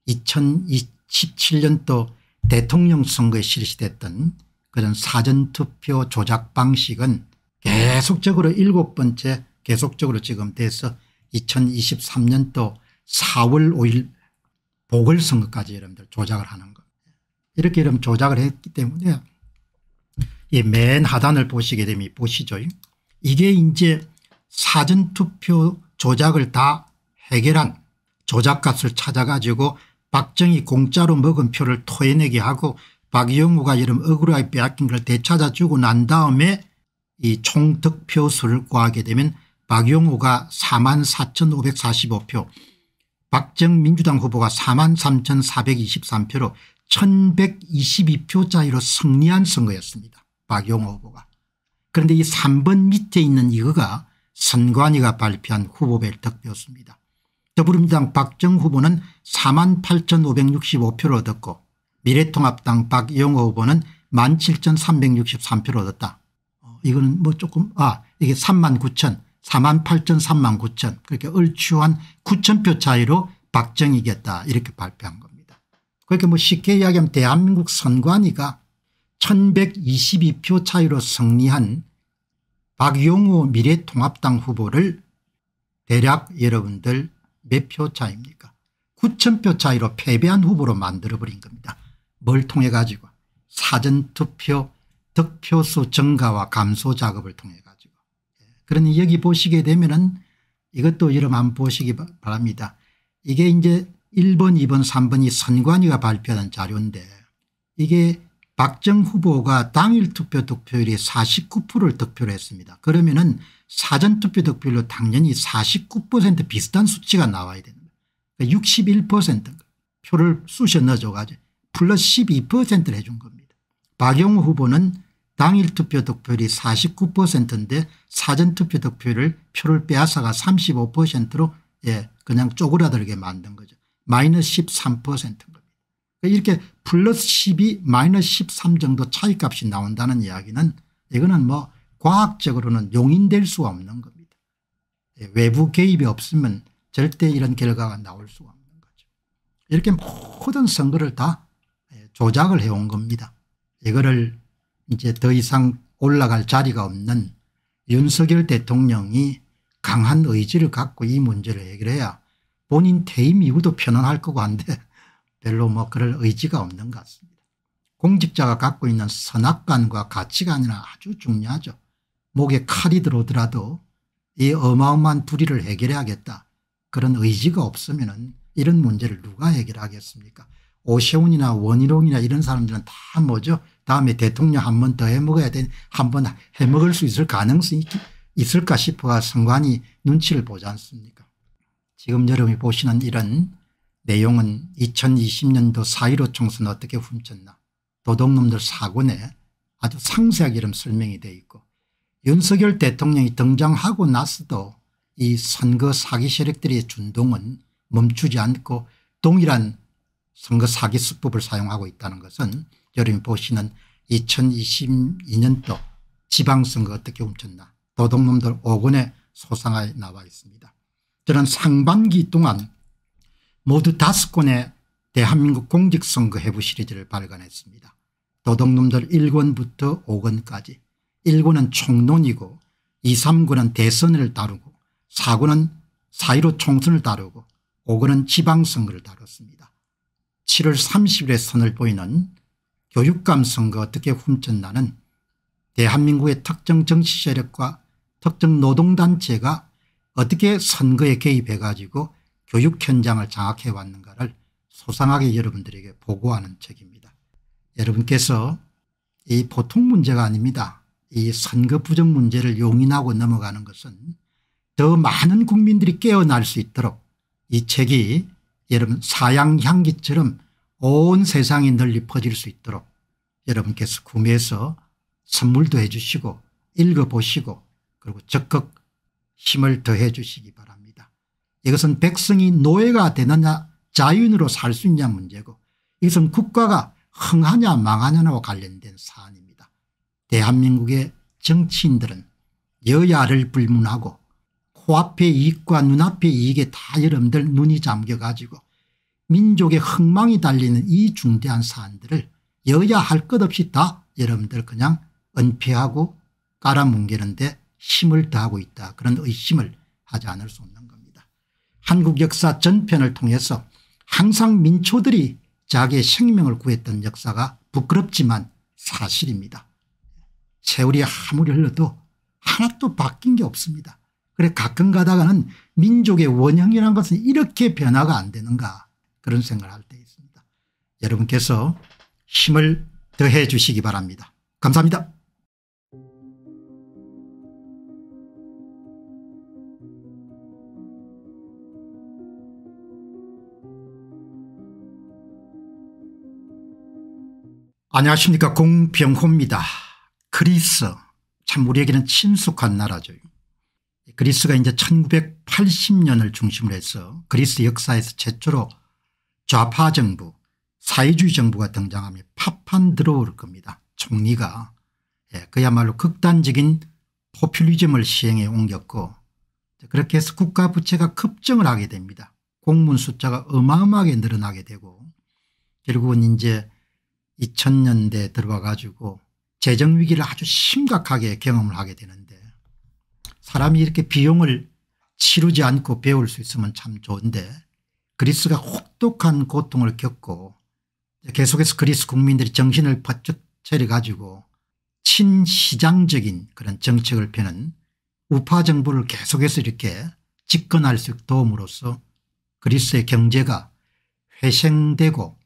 Speaker 1: 2017년도 대통령 선거에 실시됐던 그런 사전투표 조작 방식은 계속적으로 일곱 번째 계속적으로 지금 돼서 2023년도 4월 5일 보궐선거까지 여러분들 조작을 하는 것. 이렇게 이런 조작을 했기 때문에 이 맨 하단을 보시게 되면 보시죠. 이게 이제 사전투표 조작을 다 해결한 조작값을 찾아가지고 박정희 공짜로 먹은 표를 토해내게 하고 박영우가 이런 억울하게 빼앗긴 걸 되찾아주고 난 다음에 이 총득표수를 구하게 되면 박영우가 4만 4,545표 박정민주당 후보가 4만 3,423표로 1,122표 차이로 승리한 선거였습니다. 박영호 후보가. 그런데 이 3번 밑에 있는 이거가 선관위가 발표한 후보별 득표수입니다. 더불어민주당 박정 후보는 4만 8,565표를 얻었고 미래통합당 박영호 후보는 17,363표를 얻었다. 어, 이거는 뭐 조금 아 이게 3만 9천 4만 8천 3만 9천 그렇게 얼추한 9천 표 차이로 박정이겠다 이렇게 발표한 겁니다. 그렇게 그러니까 뭐 쉽게 이야기하면 대한민국 선관위가 1122표 차이로 승리한 박용우 미래통합당 후보를 대략 여러분들 몇 표 차입니까 9 0 0 0표 차이로 패배한 후보로 만들어버린 겁니다. 뭘 통해 가지고 사전투표 득표수 증가와 감소 작업을 통해 가지고 그러니 여기 보시게 되면 은 이것도 여러분 한번 보시기 바랍니다. 이게 이제 1번 2번 3번이 선관위가 발표한 자료인데 이게 박정 후보가 당일 투표 득표율이 49%를 득표를 했습니다. 그러면 은 사전투표 득표율로 당연히 49% 비슷한 수치가 나와야 되는 거예요. 그러니까 61% 표를 쑤셔 넣어줘가지고 플러스 12%를 해준 겁니다. 박영호 후보는 당일 투표 득표율이 49%인데 사전투표 득표율을 표를 빼앗아가 35%로 예, 그냥 쪼그라들게 만든 거죠. 마이너스 13%. 그러니까 이렇게 플러스 1 2 마이너스 13 정도 차이값이 나온다는 이야기는 이거는 뭐 과학적으로는 용인될 수가 없는 겁니다. 예, 외부 개입이 없으면 절대 이런 결과가 나올 수가 없는 거죠. 이렇게 모든 선거를 다 예, 조작을 해온 겁니다. 이거를 이제 더 이상 올라갈 자리가 없는 윤석열 대통령이 강한 의지를 갖고 이 문제를 해결해야 본인 퇴임 이후도 편안할 거고 한데 별로 뭐 그럴 의지가 없는 것 같습니다. 공직자가 갖고 있는 선악관과 가치관이나 아주 중요하죠. 목에 칼이 들어오더라도 이 어마어마한 불의를 해결해야겠다. 그런 의지가 없으면 이런 문제를 누가 해결하겠습니까 오세훈이나 원희룡이나 이런 사람들은 다 뭐죠 다음에 대통령 한 번 더 해먹어야 되 한번 해먹을 수 있을 가능성이 있을까 싶어가 선관이 눈치를 보지 않습니까 지금 여러분이 보시는 이런 내용은 2020년도 4.15 총선 어떻게 훔쳤나 도둑놈들 사고네 아주 상세하게 이름 설명이 되어 있고 윤석열 대통령이 등장하고 나서도 이 선거 사기 세력들의 준동은 멈추지 않고 동일한 선거 사기 수법을 사용하고 있다는 것은 여러분 보시는 2022년도 지방선거 어떻게 훔쳤나 도둑놈들 5권에 소상하에 나와 있습니다. 저는 상반기 동안 모두 다섯 권의 대한민국 공직선거 해부 시리즈를 발간했습니다. 도둑놈들 1권부터 5권까지 1권은 총론이고 2, 3권은 대선을 다루고 4권은 4.15 총선을 다루고 5권은 지방선거를 다뤘습니다. 7월 30일에 선을 보이는 교육감 선거 어떻게 훔쳤나는 대한민국의 특정 정치세력과 특정 노동단체가 어떻게 선거에 개입해 가지고 교육 현장을 장악해 왔는가를 소상하게 여러분들에게 보고하는 책입니다. 여러분께서 이 보통 문제가 아닙니다. 이 선거 부정 문제를 용인하고 넘어가는 것은 더 많은 국민들이 깨어날 수 있도록 이 책이 여러분 사양향기처럼 온 세상에 널리 퍼질 수 있도록 여러분께서 구매해서 선물도 해 주시고 읽어보시고 그리고 적극 힘을 더해 주시기 바랍니다. 이것은 백성이 노예가 되느냐 자유인으로 살 수 있냐 문제고 이것은 국가가 흥하냐 망하냐와 관련된 사안입니다. 대한민국의 정치인들은 여야를 불문하고 코앞의 이익과 눈앞의 이익에 다 여러분들 눈이 잠겨가지고 민족의 흥망이 달리는 이 중대한 사안들을 여야 할 것 없이 다 여러분들 그냥 은폐하고 깔아뭉개는데 힘을 다하고 있다 그런 의심을 하지 않을 수 없는 겁니다. 한국 역사 전편을 통해서 항상 민초들이 자기의 생명을 구했던 역사가 부끄럽지만 사실입니다. 세월이 아무리 흘러도 하나도 바뀐 게 없습니다. 그래 가끔 가다가는 민족의 원형이라는 것은 이렇게 변화가 안 되는가 그런 생각을 할 때 있습니다. 여러분께서 힘을 더해 주시기 바랍니다. 감사합니다. 안녕하십니까 공병호입니다. 그리스 참 우리에게는 친숙한 나라죠. 그리스가 이제 1980년을 중심으로 해서 그리스 역사에서 최초로 좌파 정부 사회주의 정부가 등장하며 파판 들어올 겁니다. 총리가 예, 그야말로 극단적인 포퓰리즘을 시행해 옮겼고 그렇게 해서 국가 부채가 급증을 하게 됩니다. 공문 숫자가 어마어마하게 늘어나게 되고 결국은 이제 2000년대 에 들어와 가지고 재정위기를 아주 심각하게 경험을 하게 되는데 사람이 이렇게 비용을 치르지 않고 배울 수 있으면 참 좋은데 그리스가 혹독한 고통을 겪고 계속해서 그리스 국민들이 정신을 바짝 차려 가지고 친시장적인 그런 정책을 펴는 우파 정부를 계속해서 이렇게 집권할 수 있도움으로써 도록 그리스의 경제가 회생되고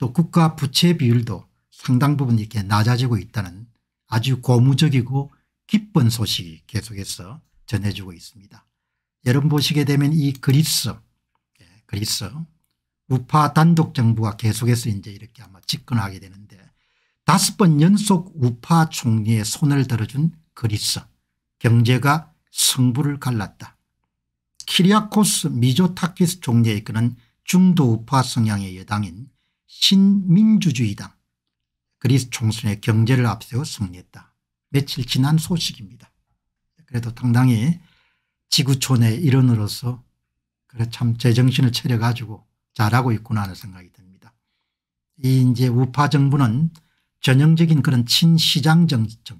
Speaker 1: 또 국가 부채 비율도 상당 부분 이렇게 낮아지고 있다는 아주 고무적이고 기쁜 소식이 계속해서 전해주고 있습니다. 여러분 보시게 되면 이 그리스 예, 그리스 우파 단독 정부가 계속해서 이제 이렇게 아마 집권하게 되는데 다섯 번 연속 우파 총리의 손을 들어준 그리스 경제가 승부를 갈랐다. 키리아코스 미조타키스 총리에 이는 중도 우파 성향의 여당인 신민주주의당 그리스 총선의 경제를 앞세워 승리했다. 며칠 지난 소식입니다. 그래도 당당히 지구촌의 일원으로서 그래 참 제정신을 차려가지고 잘하고 있구나 하는 생각이 듭니다. 이 이제 우파 정부는 전형적인 그런 친시장 정책,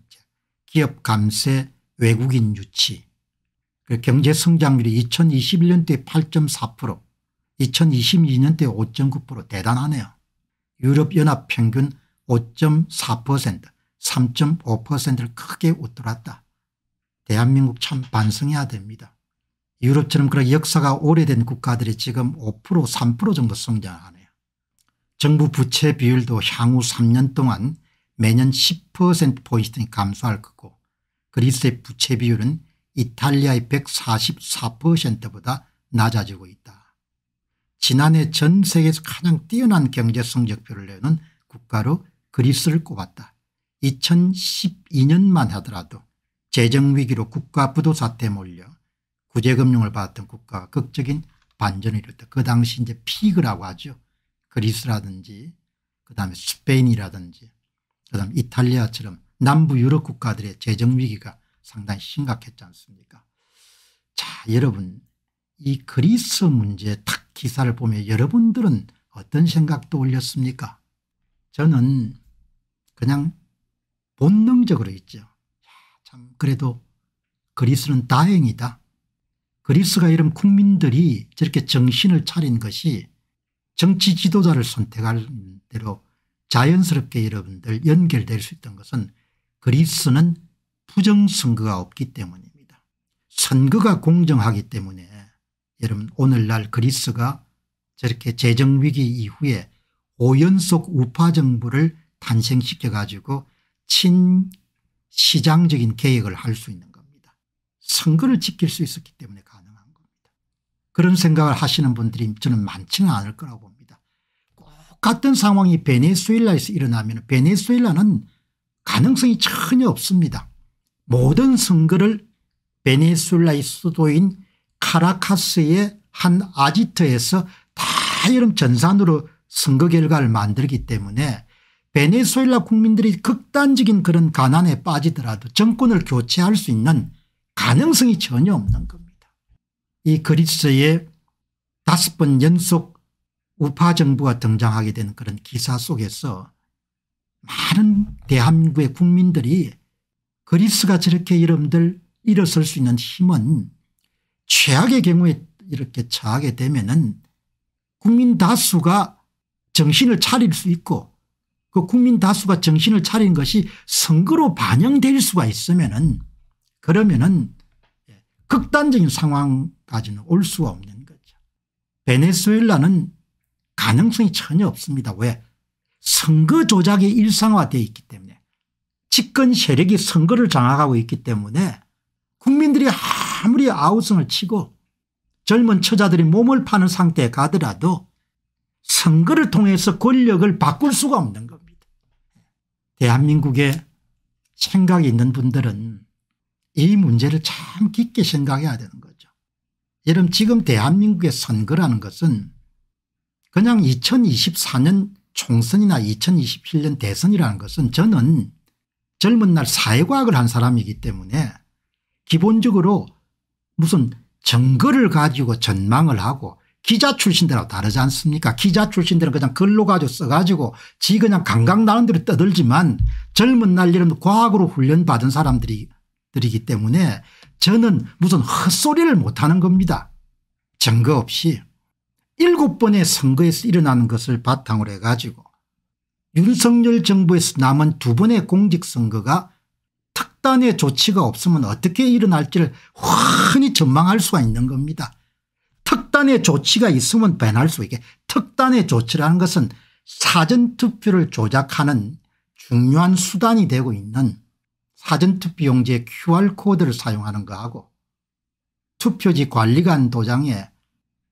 Speaker 1: 기업 감세, 외국인 유치, 그 경제 성장률이 2021년대 8.4%, 2022년대 5.9% 대단하네요. 유럽연합 평균 5.4% 3.5%를 크게 웃돌았다. 대한민국 참 반성해야 됩니다. 유럽처럼 그렇게 역사가 오래된 국가들이 지금 5% 3% 정도 성장하네요. 정부 부채 비율도 향후 3년 동안 매년 10%포인트 감소할 거고 그리스의 부채 비율은 이탈리아의 144%보다 낮아지고 있다. 지난해 전 세계에서 가장 뛰어난 경제 성적표를 내는 국가로 그리스를 꼽았다. 2012년만 하더라도 재정위기로 국가 부도사태에 몰려 구제금융을 받았던 국가가 극적인 반전을 이뤘다. 그 당시 이제 피그라고 하죠. 그리스라든지 그다음에 스페인이라든지 그다음 에 이탈리아처럼 남부 유럽 국가들의 재정위기가 상당히 심각했지 않습니까 자 여러분 이 그리스 문제에 탁 기사를 보며 여러분들은 어떤 생각도 올렸습니까? 저는 그냥 본능적으로 있죠. 참 그래도 그리스는 다행이다. 그리스가 이런 국민들이 저렇게 정신을 차린 것이 정치 지도자를 선택할 대로 자연스럽게 여러분들 연결될 수 있던 것은 그리스는 부정선거가 없기 때문입니다. 선거가 공정하기 때문에 여러분 오늘날 그리스가 저렇게 재정위기 이후에 5연속 우파 정부를 탄생시켜 가지고 친시장적인 개혁을 할 수 있는 겁니다. 선거를 지킬 수 있었기 때문에 가능한 겁니다. 그런 생각을 하시는 분들이 저는 많지는 않을 거라고 봅니다. 같은 상황이 베네수엘라에서 일어나면 베네수엘라는 가능성이 전혀 없습니다. 모든 선거를 베네수엘라의 수도인 카라카스의 한 아지트에서 다 여름 전산으로 선거 결과를 만들기 때문에 베네수엘라 국민들이 극단적인 그런 가난에 빠지더라도 정권을 교체할 수 있는 가능성이 전혀 없는 겁니다. 이 그리스의 다섯 번 연속 우파 정부가 등장하게 된 그런 기사 속에서 많은 대한민국의 국민들이 그리스가 저렇게 이름들 일어설 수 있는 힘은 최악의 경우에 이렇게 처하게 되면은 국민 다수가 정신을 차릴 수 있고 그 국민 다수가 정신을 차린 것이 선거로 반영될 수가 있으면은 그러면은 예, 극단적인 상황까지는 올 수가 없는 거죠. 베네수엘라는 가능성이 전혀 없습니다. 왜? 선거 조작이 일상화되어 있기 때문에 집권 세력이 선거를 장악하고 있기 때문에 국민들이 아무리 아우성을 치고 젊은 처자들이 몸을 파는 상태에 가더라도 선거를 통해서 권력을 바꿀 수가 없는 겁니다. 대한민국에 생각이 있는 분들은 이 문제를 참 깊게 생각해야 되는 거죠. 여러분 지금 대한민국의 선거라는 것은 그냥 2024년 총선이나 2027년 대선이라는 것은 저는 젊은 날 사회과학을 한 사람이기 때문에 기본적으로 무슨 증거를 가지고 전망을 하고 기자 출신들하고 다르지 않습니까 기자 출신들은 그냥 글로 가지고 써가지고 지 그냥 강강 나는 대로 떠들지만 젊은 날이은 과학으로 훈련받은 사람들이기 때문에 저는 무슨 헛소리를 못하는 겁니다. 증거 없이 일곱 번의 선거에서 일어나는 것을 바탕으로 해가지고 윤석열 정부에서 남은 두 번의 공직선거가 특단의 조치가 없으면 어떻게 일어날지를 훤히 전망할 수가 있는 겁니다. 특단의 조치가 있으면 변할 수 있게 특단의 조치라는 것은 사전투표를 조작하는 중요한 수단이 되고 있는 사전투표용지의 QR코드를 사용하는 거하고 투표지 관리관 도장에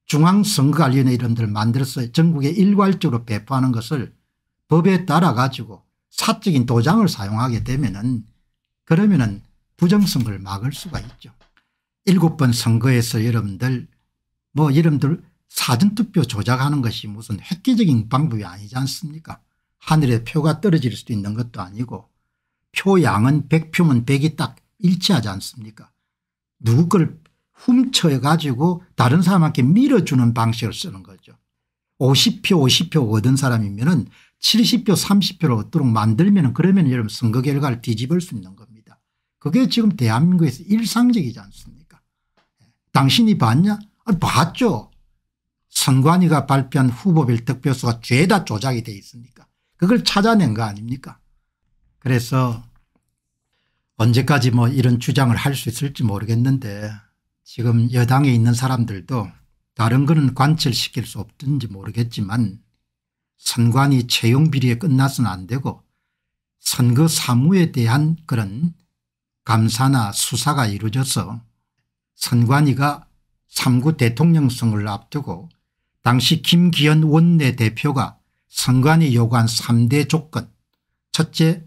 Speaker 1: 중앙선거관리위원회 이름들 만들어서 전국에 일괄적으로 배포하는 것을 법에 따라 가지고 사적인 도장을 사용하게 되면 은 그러면은 부정선거를 막을 수가 있죠. 일곱 번 선거에서 여러분들 뭐 여러분들 사전투표 조작하는 것이 무슨 획기적인 방법이 아니지 않습니까 하늘에 표가 떨어질 수도 있는 것도 아니고 표양은 100표면 100이 딱 일치하지 않습니까 누구 걸 훔쳐 가지고 다른 사람한테 밀어주는 방식을 쓰는 거죠. 50표 50표 얻은 사람이면 70표 30표를 얻도록 만들면 그러면 여러분 선거 결과를 뒤집을 수 있는 겁니다. 그게 지금 대한민국에서 일상적이지 않습니까 예. 당신이 봤냐 아, 봤죠 선관위가 발표한 후보별 득표수가 죄다 조작이 돼 있으니까 그걸 찾아낸 거 아닙니까 그래서 언제까지 뭐 이런 주장을 할 수 있을지 모르겠는데 지금 여당에 있는 사람들도 다른 거는 관철시킬 수 없든지 모르겠지만 선관위 채용 비리에 끝나서는 안 되고 선거 사무에 대한 그런 감사나 수사가 이루어져서 선관위가 3구 대통령성을 앞두고 당시 김기현 원내대표가 선관위 요구한 3대 조건 첫째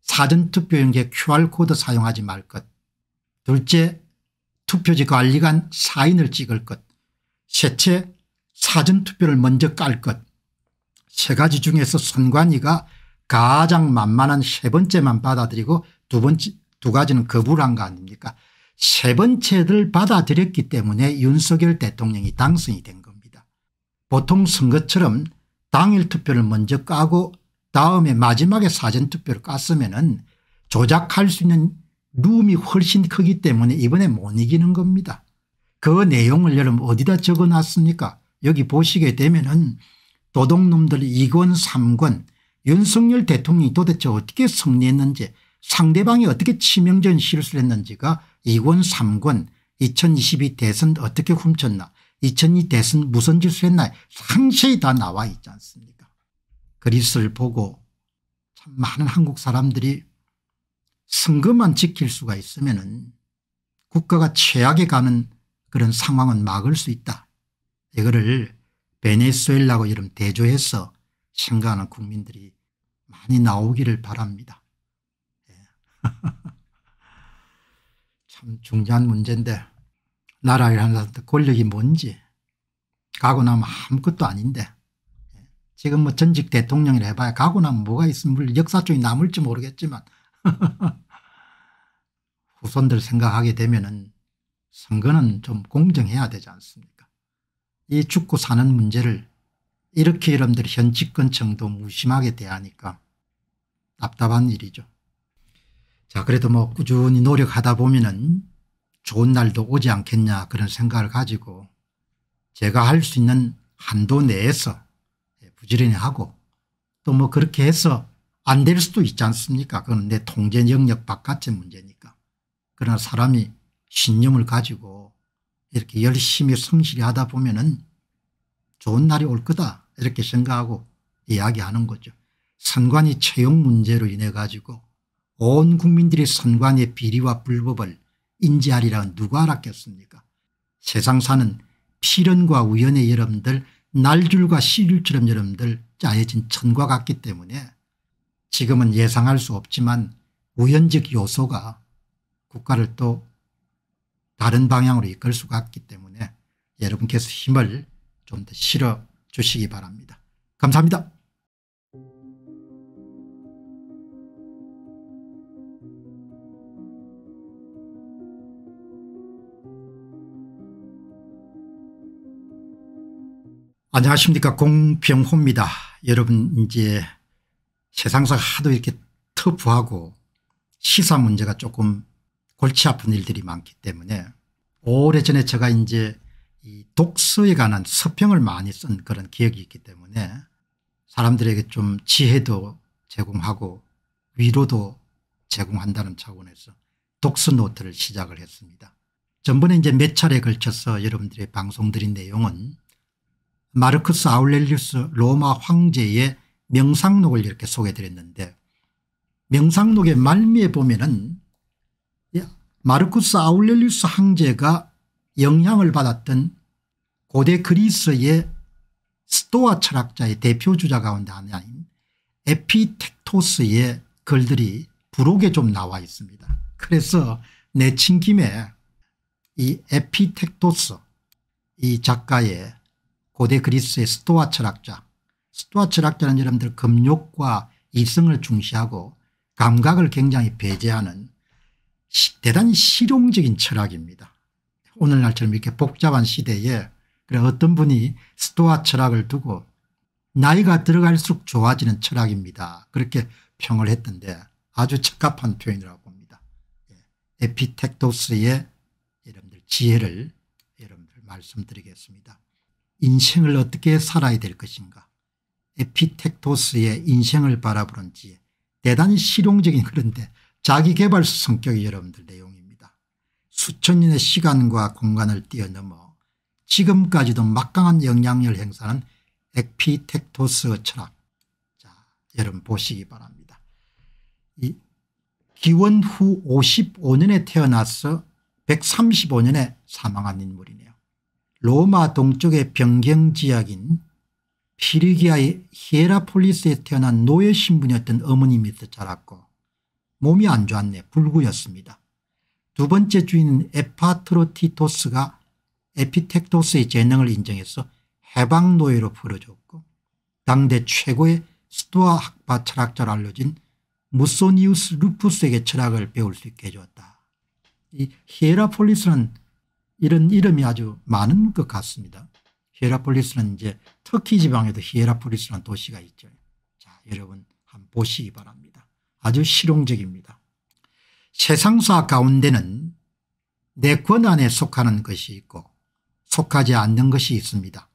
Speaker 1: 사전투표용지에 QR코드 사용하지 말 것. 둘째 투표지 관리관 사인을 찍을 것. 셋째 사전투표를 먼저 깔 것. 세 가지 중에서 선관위가 가장 만만한 세 번째만 받아들이고 두 번째 두 가지는 거부를 한 거 아닙니까 세 번째를 받아들였기 때문에 윤석열 대통령이 당선이 된 겁니다. 보통 선거처럼 당일 투표를 먼저 까고 다음에 마지막에 사전투표를 깠으면 은 조작할 수 있는 룸이 훨씬 크기 때문에 이번에 못 이기는 겁니다. 그 내용을 여러분 어디다 적어놨습니까 여기 보시게 되면 은 도둑놈들 2권 3권 윤석열 대통령이 도대체 어떻게 승리했는지 상대방이 어떻게 치명적인 실수를 했는지가 2권 3권 2022 대선 어떻게 훔쳤나 2002 대선 무슨 짓을 했나 상세히 다 나와 있지 않습니까 그리스를 보고 참 많은 한국 사람들이 선거만 지킬 수가 있으면 은 국가가 최악에 가는 그런 상황은 막을 수 있다. 이거를 베네수엘라고 이름 대조해서 생각하는 국민들이 많이 나오기를 바랍니다. 참 중요한 문제인데 나라를 하는데 권력이 뭔지 가고 나면 아무것도 아닌데 지금 뭐 전직 대통령이라 해봐야 가고 나면 뭐가 있으면 역사 쪽이 남을지 모르겠지만 [laughs] 후손들 생각하게 되면은 선거는 좀 공정해야 되지 않습니까 이 죽고 사는 문제를 이렇게 여러분들이 현직근층도 무심하게 대하니까 답답한 일이죠. 자 그래도 뭐 꾸준히 노력하다 보면은 좋은 날도 오지 않겠냐 그런 생각을 가지고 제가 할 수 있는 한도 내에서 예, 부지런히 하고 또 뭐 그렇게 해서 안 될 수도 있지 않습니까 그건 내 통제 영역 바깥의 문제니까 그러나 사람이 신념을 가지고 이렇게 열심히 성실히 하다 보면은 좋은 날이 올 거다 이렇게 생각하고 이야기하는 거죠. 선관위 채용 문제로 인해 가지고 온 국민들의 선관의 비리와 불법을 인지하리라 누가 알았겠습니까 세상 사는 필연과 우연의 여러분들 날줄과 시줄처럼 여러분들 짜여진 천과 같기 때문에 지금은 예상할 수 없지만 우연적 요소가 국가를 또 다른 방향으로 이끌 수가 있기 때문에 여러분께서 힘을 좀 더 실어 주시기 바랍니다. 감사합니다. 안녕하십니까 공병호입니다. 여러분 이제 세상사가 하도 이렇게 터프하고 시사 문제가 조금 골치 아픈 일들이 많기 때문에 오래전에 제가 이제 이 독서에 관한 서평을 많이 쓴 그런 기억이 있기 때문에 사람들에게 좀 지혜도 제공하고 위로도 제공한다는 차원에서 독서 노트를 시작을 했습니다. 전번에 이제 몇차례 걸쳐서 여러분들의 방송드린 내용은 마르크스 아울렐리우스 로마 황제의 명상록을 이렇게 소개드렸는데 해 명상록의 말미에 보면은 예, 마르크스 아울렐리우스 황제가 영향을 받았던 고대 그리스의 스토아 철학자의 대표 주자 가운데 하나인 에피텍토스의 글들이 부록에 좀 나와 있습니다. 그래서 내친 김에 이 에피텍토스 이 작가의 고대 그리스의 스토아 철학자 스토아 철학자는 여러분들 금욕과 이성을 중시하고 감각을 굉장히 배제하는 대단히 실용적인 철학입니다. 오늘날처럼 이렇게 복잡한 시대에 그래 어떤 분이 스토아 철학을 두고 나이가 들어갈수록 좋아지는 철학입니다. 그렇게 평을 했던데 아주 적합한 표현이라고 봅니다. 예, 에피텍토스의 여러분들 지혜를 여러분들 말씀드리겠습니다. 인생을 어떻게 살아야 될 것인가 에피텍토스의 인생을 바라보는지 대단히 실용적인 그런데 자기개발 성격이 여러분들 내용입니다. 수천 년의 시간과 공간을 뛰어넘어 지금까지도 막강한 영향력을 행사하 에피텍토스 철학 자 여러분 보시기 바랍니다. 이 기원 후 55년에 태어나서 135년에 사망한 인물이네요. 로마 동쪽의 변경지역인 피리기아의 히에라폴리스에 태어난 노예 신분이었던 어머님 밑에 자랐고 몸이 안 좋았네 불구였습니다. 두 번째 주인 에파트로티토스가 에피텍토스의 재능을 인정해서 해방노예로 풀어줬고 당대 최고의 스토아 학파 철학자로 알려진 무소니우스 루푸스에게 철학을 배울 수 있게 해줬다. 이 히에라폴리스는 이런 이름이 아주 많은 것 같습니다. 히에라폴리스는 이제 터키 지방에도 히에라폴리스라는 도시가 있죠. 자, 여러분 한번 보시기 바랍니다. 아주 실용적입니다. 세상사 가운데는 내 권한에 속하는 것이 있고 속하지 않는 것이 있습니다.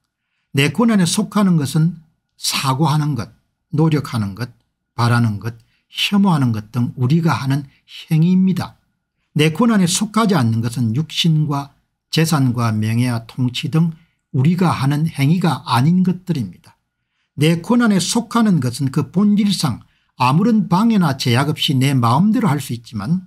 Speaker 1: 내 권한에 속하는 것은 사고하는 것, 노력하는 것, 바라는 것, 혐오하는 것 등 우리가 하는 행위입니다. 내 권한에 속하지 않는 것은 육신과 재산과 명예와 통치 등 우리가 하는 행위가 아닌 것들입니다. 내 권한에 속하는 것은 그 본질상 아무런 방해나 제약 없이 내 마음대로 할 수 있지만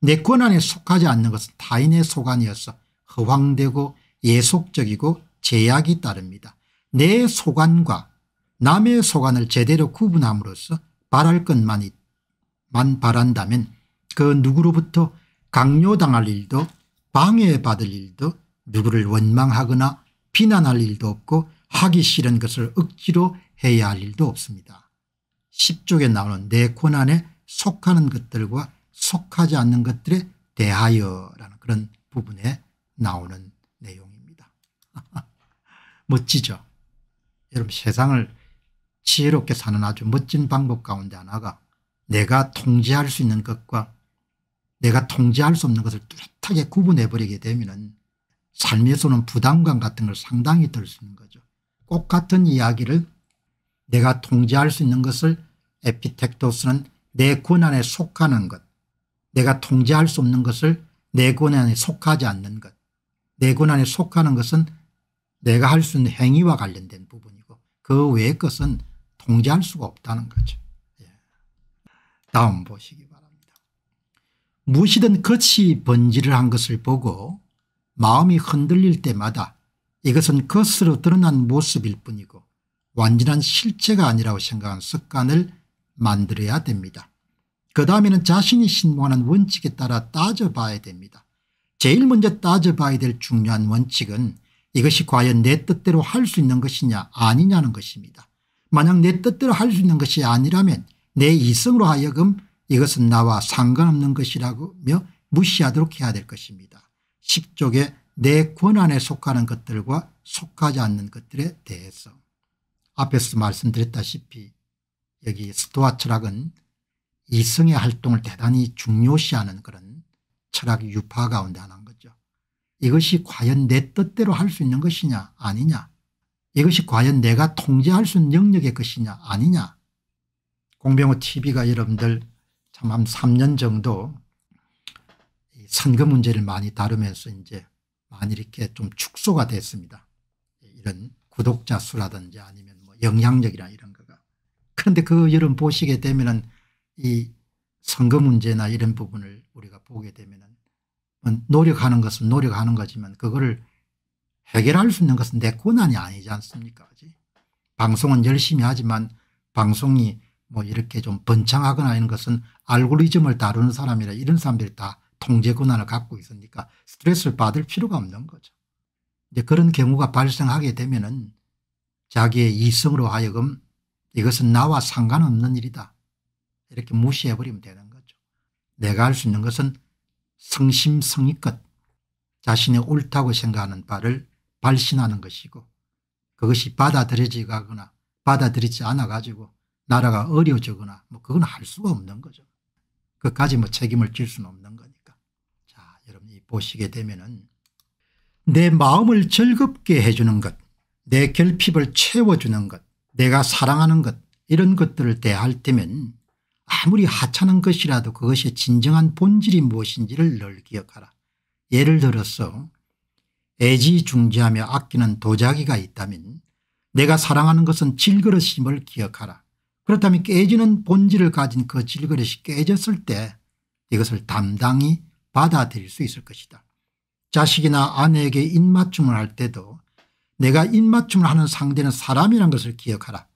Speaker 1: 내 권한에 속하지 않는 것은 타인의 소관이어서 허황되고 예속적이고 제약이 따릅니다. 내 소관과 남의 소관을 제대로 구분함으로써 바랄 것만 바란다면 그 누구로부터 강요당할 일도 방해받을 일도 누구를 원망하거나 비난할 일도 없고 하기 싫은 것을 억지로 해야 할 일도 없습니다. 10쪽에 나오는 내 고난에 속하는 것들과 속하지 않는 것들에 대하여 라는 그런 부분에 나오는 내용입니다. [laughs] 멋지죠. 여러분 세상을 지혜롭게 사는 아주 멋진 방법 가운데 하나가 내가 통제할 수 있는 것과 내가 통제할 수 없는 것을 뚜렷하게 구분해버리게 되면 삶에서는 부담감 같은 걸 상당히 들 수 있는 거죠. 똑 같은 이야기를 내가 통제할 수 있는 것을 에피텍토스는 내 권한에 속하는 것 내가 통제할 수 없는 것을 내 권한에 속하지 않는 것내 권한에 속하는 것은 내가 할 수 있는 행위와 관련된 부분이고 그 외의 것은 통제할 수가 없다는 거죠. 예. 다음 보시기 무시이든 겉이 번지를한 것을 보고 마음이 흔들릴 때마다 이것은 겉으로 드러난 모습일 뿐이고 완전한 실체가 아니라고 생각한 습관을 만들어야 됩니다. 그 다음에는 자신이 신봉하는 원칙에 따라 따져봐야 됩니다. 제일 먼저 따져봐야 될 중요한 원칙은 이것이 과연 내 뜻대로 할 수 있는 것이냐 아니냐는 것입니다. 만약 내 뜻대로 할 수 있는 것이 아니라면 내 이성으로 하여금 이것은 나와 상관없는 것이라며 무시하도록 해야 될 것입니다. 10쪽에 내 권한에 속하는 것들과 속하지 않는 것들에 대해서 앞에서 말씀드렸다시피 여기 스토아 철학은 이성의 활동을 대단히 중요시하는 그런 철학 유파 가운데 하나인 거죠. 이것이 과연 내 뜻대로 할 수 있는 것이냐 아니냐 이것이 과연 내가 통제할 수 있는 영역의 것이냐 아니냐 공병호 tv가 여러분들 한 3년 정도 선거 문제를 많이 다루면서 이제 많이 이렇게 좀 축소가 됐습니다. 이런 구독자 수라든지 아니면 뭐 영향력이나 이런 거가. 그런데 그 여름 보시게 되면은 이 선거 문제나 이런 부분을 우리가 보게 되면은 뭐 노력하는 것은 노력하는 거지만 그거를 해결할 수 있는 것은 내 권한이 아니지 않습니까? 그지? 방송은 열심히 하지만 방송이 뭐 이렇게 좀 번창하거나 이런 것은 알고리즘을 다루는 사람이나 이런 사람들이 다 통제 권한을 갖고 있으니까 스트레스를 받을 필요가 없는 거죠. 이제 그런 경우가 발생하게 되면은 자기의 이성으로 하여금 이것은 나와 상관없는 일이다. 이렇게 무시해버리면 되는 거죠. 내가 할 수 있는 것은 성심성의껏 자신의 옳다고 생각하는 바를 발신하는 것이고 그것이 받아들여지거나 받아들이지 않아 가지고 나라가 어려워지거나 뭐 그건 할 수가 없는 거죠. 그까지 뭐 책임을 질 수는 없는 거니까. 자, 여러분이 보시게 되면은 내 마음을 즐겁게 해주는 것, 내 결핍을 채워주는 것, 내가 사랑하는 것 이런 것들을 대할 때면 아무리 하찮은 것이라도 그것의 진정한 본질이 무엇인지를 늘 기억하라. 예를 들어서 애지중지하며 아끼는 도자기가 있다면 내가 사랑하는 것은 질그릇임을 기억하라. 그렇다면 깨지는 본질을 가진 그 질그릇이 깨졌을 때 이것을 담당히 받아들일 수 있을 것이다. 자식이나 아내에게 입맞춤을 할 때도 내가 입맞춤을 하는 상대는 사람이란 것을 기억하라.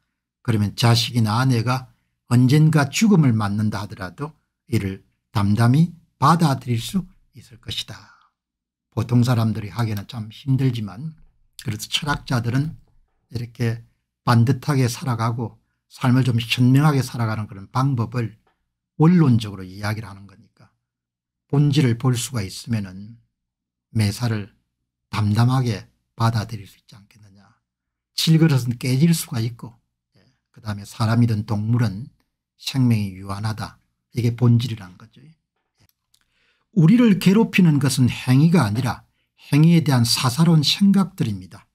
Speaker 1: 그러면 자식이나 아내가 언젠가 죽음을 맞는다 하더라도 이를 담담히 받아들일 수 있을 것이다. 보통 사람들이 하기는 참 힘들지만 그래서 철학자들은 이렇게 반듯하게 살아가고 삶을 좀 현명하게 살아가는 그런 방법을 원론적으로 이야기를 하는 거니까 본질을 볼 수가 있으면 은 매사를 담담하게 받아들일 수 있지 않겠느냐. 질그릇은 깨질 수가 있고 예. 그 다음에 사람이든 동물은 생명이 유한하다. 이게 본질이란 거죠. 예. 우리를 괴롭히는 것은 행위가 아니라 행위에 대한 사사로운 생각들입니다.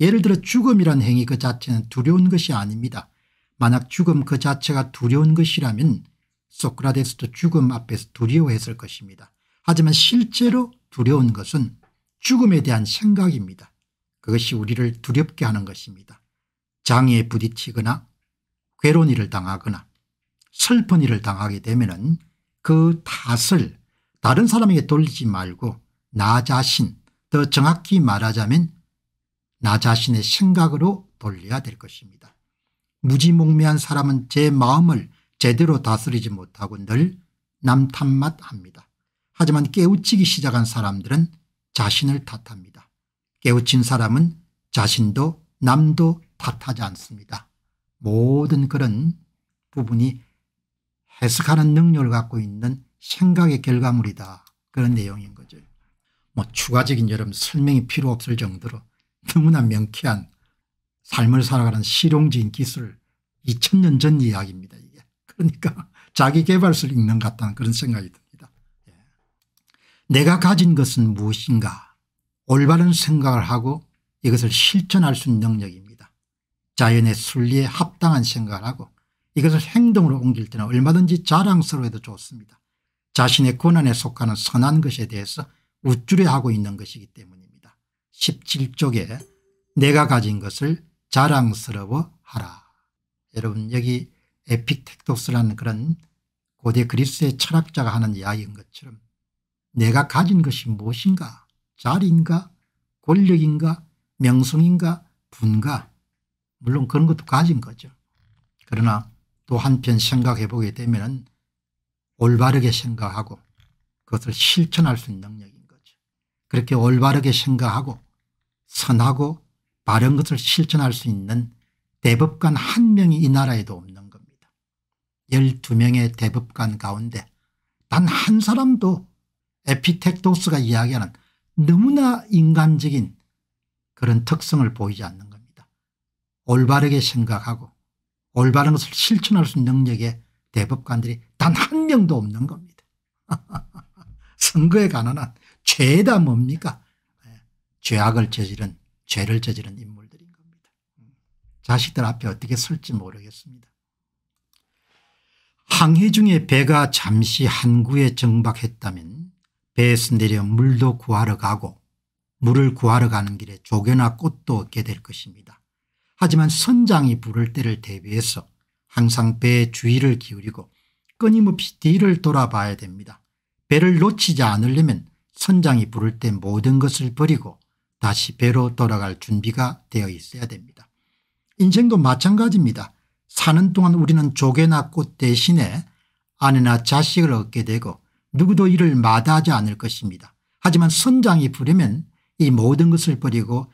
Speaker 1: 예를 들어 죽음이란 행위 그 자체는 두려운 것이 아닙니다. 만약 죽음 그 자체가 두려운 것이라면 소크라테스도 죽음 앞에서 두려워했을 것입니다. 하지만 실제로 두려운 것은 죽음에 대한 생각입니다. 그것이 우리를 두렵게 하는 것입니다. 장애에 부딪히거나 괴로운 일을 당하거나 슬픈 일을 당하게 되면 그 탓을 다른 사람에게 돌리지 말고 나 자신 더 정확히 말하자면 나 자신의 생각으로 돌려야 될 것입니다. 무지몽매한 사람은 제 마음을 제대로 다스리지 못하고 늘 남탓맛합니다. 하지만 깨우치기 시작한 사람들은 자신을 탓합니다. 깨우친 사람은 자신도 남도 탓하지 않습니다. 모든 그런 부분이 해석하는 능력을 갖고 있는 생각의 결과물이다. 그런 내용인 거죠. 뭐 추가적인 여러분 설명이 필요 없을 정도로 너무나 명쾌한 삶을 살아가는 실용적인 기술 2000년 전 이야기입니다. 이게. 그러니까 [laughs] 자기 개발서를 읽는 것 같다는 그런 생각이 듭니다. 예. 내가 가진 것은 무엇인가 올바른 생각을 하고 이것을 실천할 수 있는 능력입니다. 자연의 순리에 합당한 생각을 하고 이것을 행동으로 옮길 때는 얼마든지 자랑스러워도 좋습니다. 자신의 권한에 속하는 선한 것에 대해서 우쭐해하고 있는 것이기 때문입니다. 17쪽에 내가 가진 것을 자랑스러워 하라. 여러분 여기 에픽텍토스라는 그런 고대 그리스의 철학자가 하는 이야기인 것처럼 내가 가진 것이 무엇인가 자리인가 권력인가 명성인가 분가 물론 그런 것도 가진 거죠. 그러나 또 한편 생각해 보게 되면 올바르게 생각하고 그것을 실천할 수 있는 능력인 거죠. 그렇게 올바르게 생각하고 선하고 바른 것을 실천할 수 있는 대법관 한 명이 이 나라에도 없는 겁니다. 12명의 대법관 가운데 단 한 사람도 에피텍토스가 이야기하는 너무나 인간적인 그런 특성을 보이지 않는 겁니다. 올바르게 생각하고 올바른 것을 실천할 수 있는 능력의 대법관들이 단 한 명도 없는 겁니다. [laughs] 선거에 관한 한 죄다 뭡니까? 예, 죄악을 저지른 죄를 저지른 인물들인 겁니다. 음. 자식들 앞에 어떻게 설지 모르겠습니다. 항해 중에 배가 잠시 항구에 정박했다면 배에서 내려 물도 구하러 가고 물을 구하러 가는 길에 조개나 꽃도 얻게 될 것입니다. 하지만 선장이 부를 때를 대비해서 항상 배의 주의를 기울이고 끊임없이 뒤를 돌아봐야 됩니다. 배를 놓치지 않으려면 선장이 부를 때 모든 것을 버리고 다시 배로 돌아갈 준비가 되어 있어야 됩니다. 인생도 마찬가지입니다. 사는 동안 우리는 조개나 꽃 대신에 아내나 자식을 얻게 되고 누구도 이를 마다하지 않을 것입니다. 하지만 선장이 부르면 이 모든 것을 버리고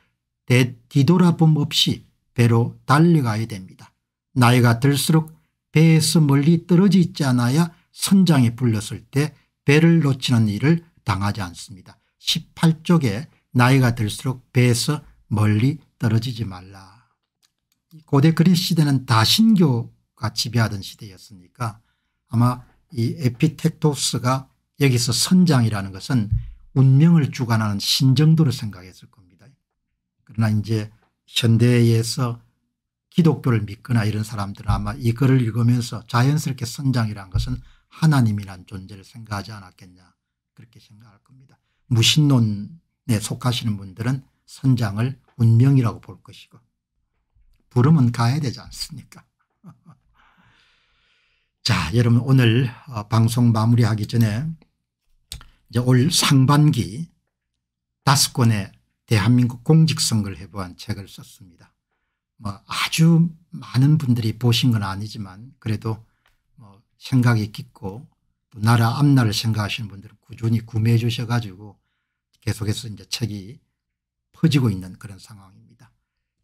Speaker 1: 뒤돌아봄 없이 배로 달려가야 됩니다. 나이가 들수록 배에서 멀리 떨어져 지 않아야 선장이 불렸을 때 배를 놓치는 일을 당하지 않습니다. 18쪽에 나이가 들수록 배에서 멀리 떨어지지 말라. 고대 그리스 시대는 다신교가 지배하던 시대였으니까 아마 이 에피텍토스가 여기서 선장이라는 것은 운명을 주관하는 신정도로 생각했을 겁니다. 그러나 이제 현대에서 기독교를 믿거나 이런 사람들은 아마 이 글을 읽으면서 자연스럽게 선장이라는 것은 하나님이란 존재를 생각하지 않았겠냐 그렇게 생각할 겁니다. 무신론 에 속하시는 분들은 선장을 운명이라고 볼 것이고 부름은 가야 되지 않습니까 [laughs] 자 여러분 오늘 어, 방송 마무리하기 전에 이제 올 상반기 다섯 권의 대한민국 공직선거를 해부한 책을 썼습니다. 뭐 아주 많은 분들이 보신 건 아니지만 그래도 뭐 생각이 깊고 또 나라 앞날을 생각하시는 분들은 꾸준히 구매해 주셔가지고 계속해서 이제 책이 퍼지고 있는 그런 상황입니다.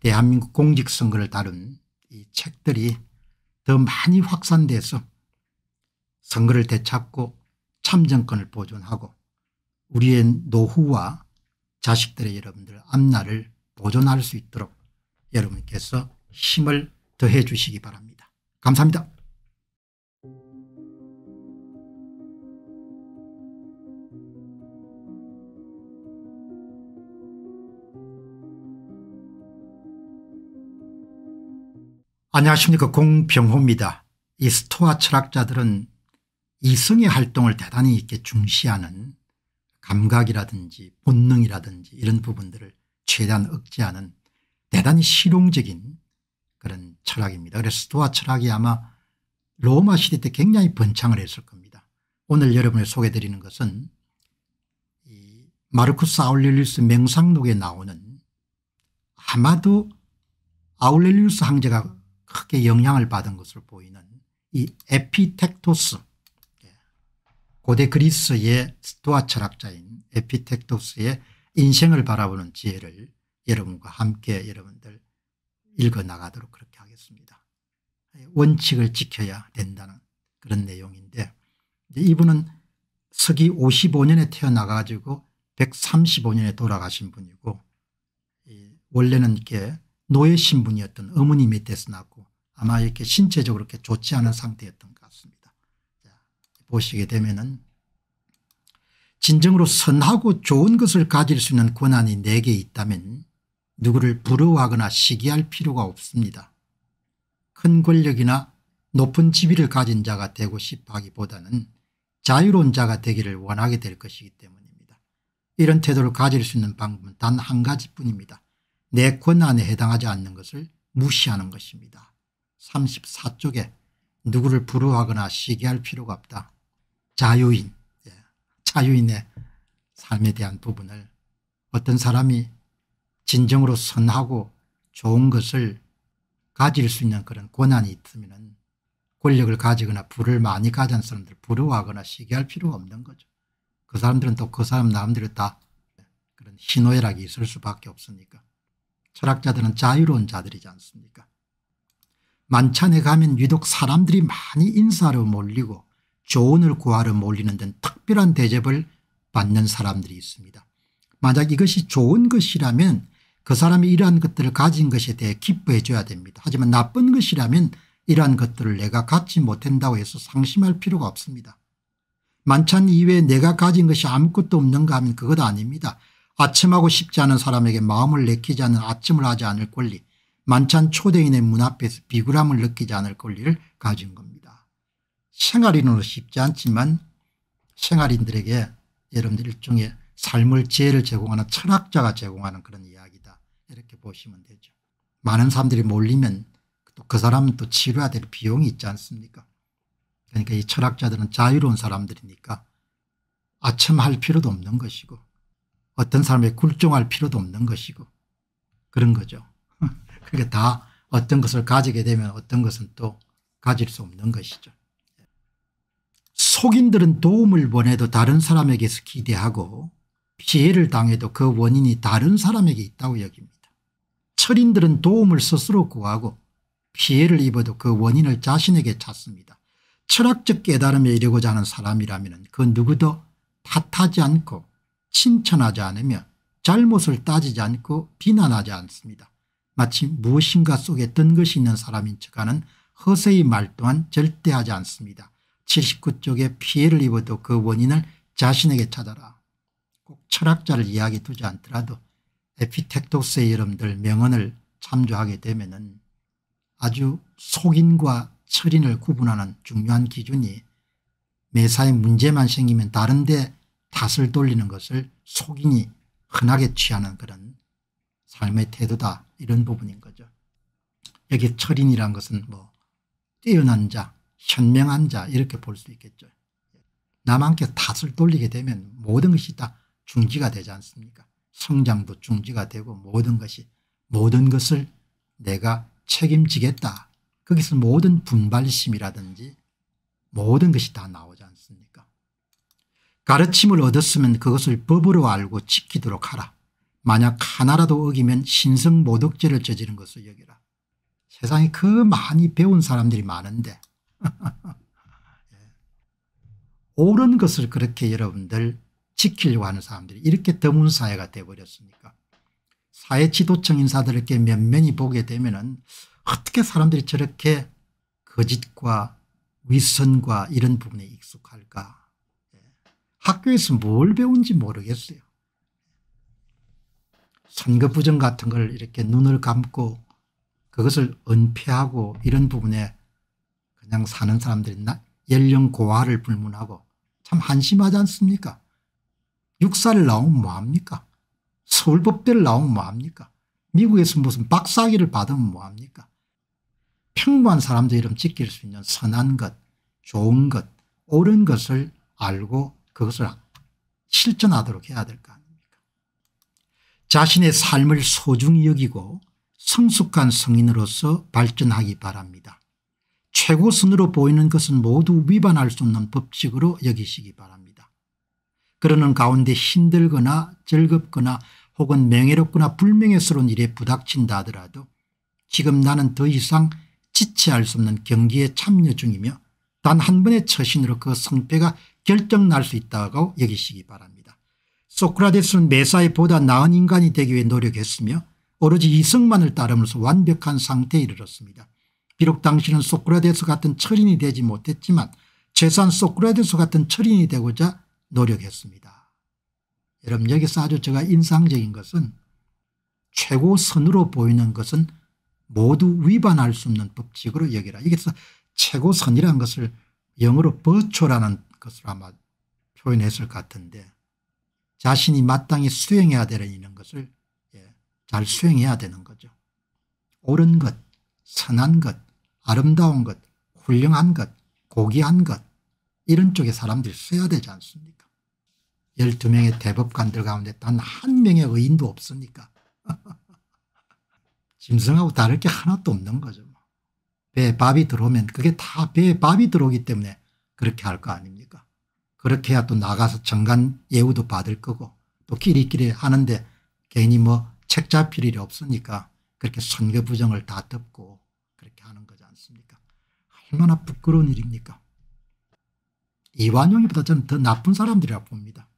Speaker 1: 대한민국 공직선거를 다룬 이 책들이 더 많이 확산돼서 선거를 되찾고 참정권을 보존하고 우리의 노후와 자식들의 여러분들 앞날을 보존할 수 있도록 여러분께서 힘을 더해 주시기 바랍니다. 감사합니다. 안녕하십니까 공병호입니다. 이 스토아 철학자들은 이성의 활동을 대단히 있게 중시하는 감각이라든지 본능이라든지 이런 부분들을 최대한 억제하는 대단히 실용적인 그런 철학입니다. 그래서 스토아 철학이 아마 로마 시대 때 굉장히 번창을 했을 겁니다. 오늘 여러분을 소개드리는 것은 마르쿠스 아울렐리스 명상록에 나오는 아마도 아울렐리스 황제가 크게 영향을 받은 것으로 보이는 이 에피텍토스 예. 고대 그리스의 스토아 철학자인 에피텍토스의 인생을 바라보는 지혜를 여러분과 함께 여러분들 읽어나가도록 그렇게 하겠습니다. 예, 원칙을 지켜야 된다는 그런 내용인데 이분은 서기 55년에 태어나가지고 135년에 돌아가신 분이고 원래는 이렇게 노예 신분이었던 어머니 밑에서 낳고 아마 이렇게 신체적으로 이렇게 좋지 않은 상태였던 것 같습니다. 보시게 되면은 진정으로 선하고 좋은 것을 가질 수 있는 권한이 내게 네 있다면 누구를 부러워하거나 시기할 필요가 없습니다. 큰 권력이나 높은 지위를 가진 자가 되고 싶 하기보다는 자유로운 자가 되기를 원하게 될 것이기 때문입니다. 이런 태도를 가질 수 있는 방법은 단 한 가지뿐입니다. 내 권한에 해당하지 않는 것을 무시하는 것입니다. 34쪽에 누구를 부르하거나 시기할 필요가 없다. 자유인 예, 자유인의 삶에 대한 부분을 어떤 사람이 진정으로 선하고 좋은 것을 가질 수 있는 그런 권한이 있으면 권력을 가지거나 부를 많이 가진 사람들 부러워하거나 시기할 필요가 없는 거죠. 그 사람들은 또 그 사람 남들을 다 그런 희노애락이 있을 수밖에 없으니까. 철학자들은 자유로운 자들이지 않습니까 만찬에 가면 유독 사람들이 많이 인사를 몰리고 조언을 구하러 몰리는 등 특별한 대접을 받는 사람들이 있습니다. 만약 이것이 좋은 것이라면 그 사람이 이러한 것들을 가진 것에 대해 기뻐해 줘야 됩니다. 하지만 나쁜 것이라면 이러한 것들을 내가 갖지 못한다고 해서 상심할 필요가 없습니다. 만찬 이외에 내가 가진 것이 아무것도 없는가 하면 그것 아닙니다. 아침하고 싶지 않은 사람에게 마음을 내키지 않는 아침을 하지 않을 권리 만찬 초대인의 문 앞에서 비굴함을 느끼지 않을 권리를 가진 겁니다. 생활인으로 쉽지 않지만 생활인들에게 여러분들 일종의 삶을 지혜를 제공하는 철학자가 제공하는 그런 이야기다 이렇게 보시면 되죠. 많은 사람들이 몰리면 또 그 사람은 또 치료해야 될 비용이 있지 않습니까 그러니까 이 철학자들은 자유로운 사람들이니까 아첨할 필요도 없는 것이고 어떤 사람의 굴종할 필요도 없는 것이고 그런 거죠. [laughs] 그게 다 어떤 것을 가지게 되면 어떤 것은 또 가질 수 없는 것이죠. 속인들은 도움을 보내도 다른 사람에게서 기대하고 피해를 당해도 그 원인이 다른 사람에게 있다고 여깁니다. 철인들은 도움을 스스로 구하고 피해를 입어도 그 원인을 자신에게 찾습니다. 철학적 깨달음에 이르고자 하는 사람이라면 그 누구도 탓하지 않고 칭찬하지 않으며 잘못을 따지지 않고 비난하지 않습니다. 마치 무엇인가 속에 든 것이 있는 사람인 척하는 허세의 말 또한 절대 하지 않습니다. 79쪽에 피해를 입어도 그 원인을 자신에게 찾아라. 꼭 철학자를 이야기 두지 않더라도 에피텍토스의 여러분들 명언을 참조하게 되면 아주 속인과 철인을 구분하는 중요한 기준이 매사에 문제만 생기면 다른데 탓을 돌리는 것을 속인이 흔하게 취하는 그런 삶의 태도다 이런 부분인 거죠. 여기 철인이란 것은 뭐 뛰어난 자 현명한 자 이렇게 볼 수 있겠죠. 남한테 탓을 돌리게 되면 모든 것이 다 중지가 되지 않습니까 성장도 중지가 되고 모든 것이 모든 것을 내가 책임지겠다. 거기서 모든 분발심이라든지 모든 것이 다나오잖아요 가르침을 얻었으면 그것을 법으로 알고 지키도록 하라. 만약 하나라도 어기면 신성 모독죄를 저지른 것을 여기라. 세상에 그 많이 배운 사람들이 많은데 [laughs] 예. 옳은 것을 그렇게 여러분들 지키려고 하는 사람들이 이렇게 드문 사회가 돼버렸습니까 사회 지도층 인사들에게 면면히 보게 되면 은 어떻게 사람들이 저렇게 거짓과 위선과 이런 부분에 익숙할까 학교에서 뭘 배운지 모르겠어요. 선거부정 같은 걸 이렇게 눈을 감고 그것을 은폐하고 이런 부분에 그냥 사는 사람들이 나, 연령 고하를 불문하고 참 한심하지 않습니까? 육사를 나오면 뭐합니까? 서울법대를 나오면 뭐합니까? 미국에서 무슨 박사학를 받으면 뭐합니까? 평범한 사람들 이름 지킬 수 있는 선한 것, 좋은 것, 옳은 것을 알고 그것을 실천하도록 해야 될거 아닙니까 자신의 삶을 소중히 여기고 성숙한 성인으로서 발전하기 바랍니다. 최고선으로 보이는 것은 모두 위반할 수 없는 법칙으로 여기시기 바랍니다. 그러는 가운데 힘들거나 즐겁거나 혹은 명예롭거나 불명예스러운 일에 부닥친다 하더라도 지금 나는 더 이상 지체할 수 없는 경기에 참여 중이며 단 한 번의 처신으로 그 성패가 결정 날 수 있다고 여기시기 바랍니다. 소크라테스는 메사에보다 나은 인간이 되기 위해 노력했으며 오로지 이성만을 따르면서 완벽한 상태에 이르렀습니다. 비록 당신은 소크라테스 같은 철인이 되지 못했지만 최소한 소크라테스 같은 철인이 되고자 노력했습니다. 여러분 여기서 아주 제가 인상적인 것은 최고 선으로 보이는 것은 모두 위반할 수 없는 법칙으로 여기라. 이게서 최고 선이라는 것을 영어로 버초라는 것으로 아마 표현했을 것 같은데 자신이 마땅히 수행해야 되는 것을 예, 잘 수행해야 되는 거죠. 옳은 것, 선한 것, 아름다운 것, 훌륭한 것, 고귀한 것 이런 쪽에 사람들이 써야 되지 않습니까? 12명의 대법관들 가운데 단 한 명의 의인도 없으니까 [laughs] 짐승하고 다를 게 하나도 없는 거죠. 뭐. 배에 밥이 들어오면 그게 다 배에 밥이 들어오기 때문에 그렇게 할 거 아닙니까 그렇게 해야 또 나가서 정관 예우도 받을 거고 또 끼리끼리 하는데 괜히 뭐 책 잡힐 일이 없으니까 그렇게 선거 부정을 다 덮고 그렇게 하는 거지 않습니까 얼마나 부끄러운 일입니까 이완용이보다 저는 더 나쁜 사람들이라 봅니다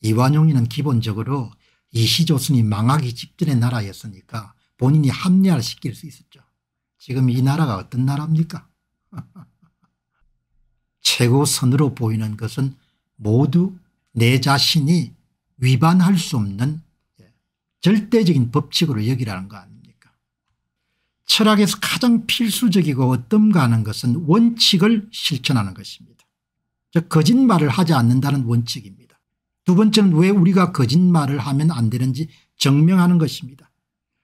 Speaker 1: 이완용이는 기본적으로 이시조선이 망하기 직전의 나라였으니까 본인이 합리화를 시킬 수 있었죠. 지금 이 나라가 어떤 나라입니까 [laughs] 최고선으로 보이는 것은 모두 내 자신이 위반할 수 없는 예, 절대적인 법칙으로 여기라는 거 아닙니까 철학에서 가장 필수적이고 어떤가하는 것은 원칙을 실천하는 것입니다. 즉 거짓말을 하지 않는다는 원칙입니다. 두 번째는 왜 우리가 거짓말을 하면 안 되는지 증명하는 것입니다.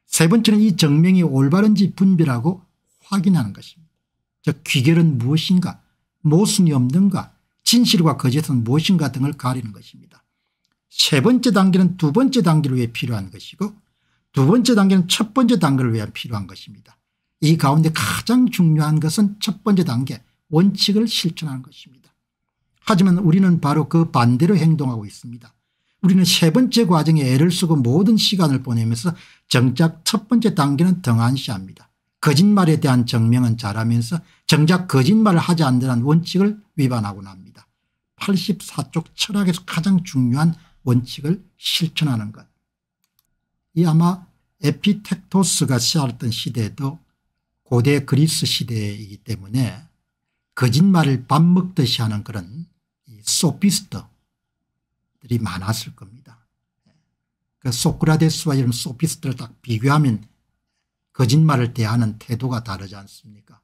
Speaker 1: 세 번째는 이 증명이 올바른지 분별하고 확인하는 것입니다. 즉 귀결은 무엇인가 모순이 없는가 진실과 거짓은 무엇인가 등을 가리는 것입니다. 세 번째 단계는 두 번째 단계를 위해 필요한 것이고 두 번째 단계는 첫 번째 단계를 위해 필요한 것입니다. 이 가운데 가장 중요한 것은 첫 번째 단계 원칙을 실천하는 것입니다. 하지만 우리는 바로 그 반대로 행동하고 있습니다. 우리는 세 번째 과정에 애를 쓰고 모든 시간을 보내면서 정작 첫 번째 단계는 등한시합니다. 거짓말에 대한 증명은 잘하면서 정작 거짓말을 하지 않는 다는 원칙을 위반하곤 합니다. 84쪽 철학에서 가장 중요한 원칙을 실천하는 것. 이 아마 에피텍토스가 시작했던 시대도 고대 그리스 시대이기 때문에 거짓말을 밥 먹듯이 하는 그런 소피스트들이 많았을 겁니다. 그 소크라테스와 이런 소피스트를 딱 비교하면 거짓말을 대하는 태도가 다르지 않습니까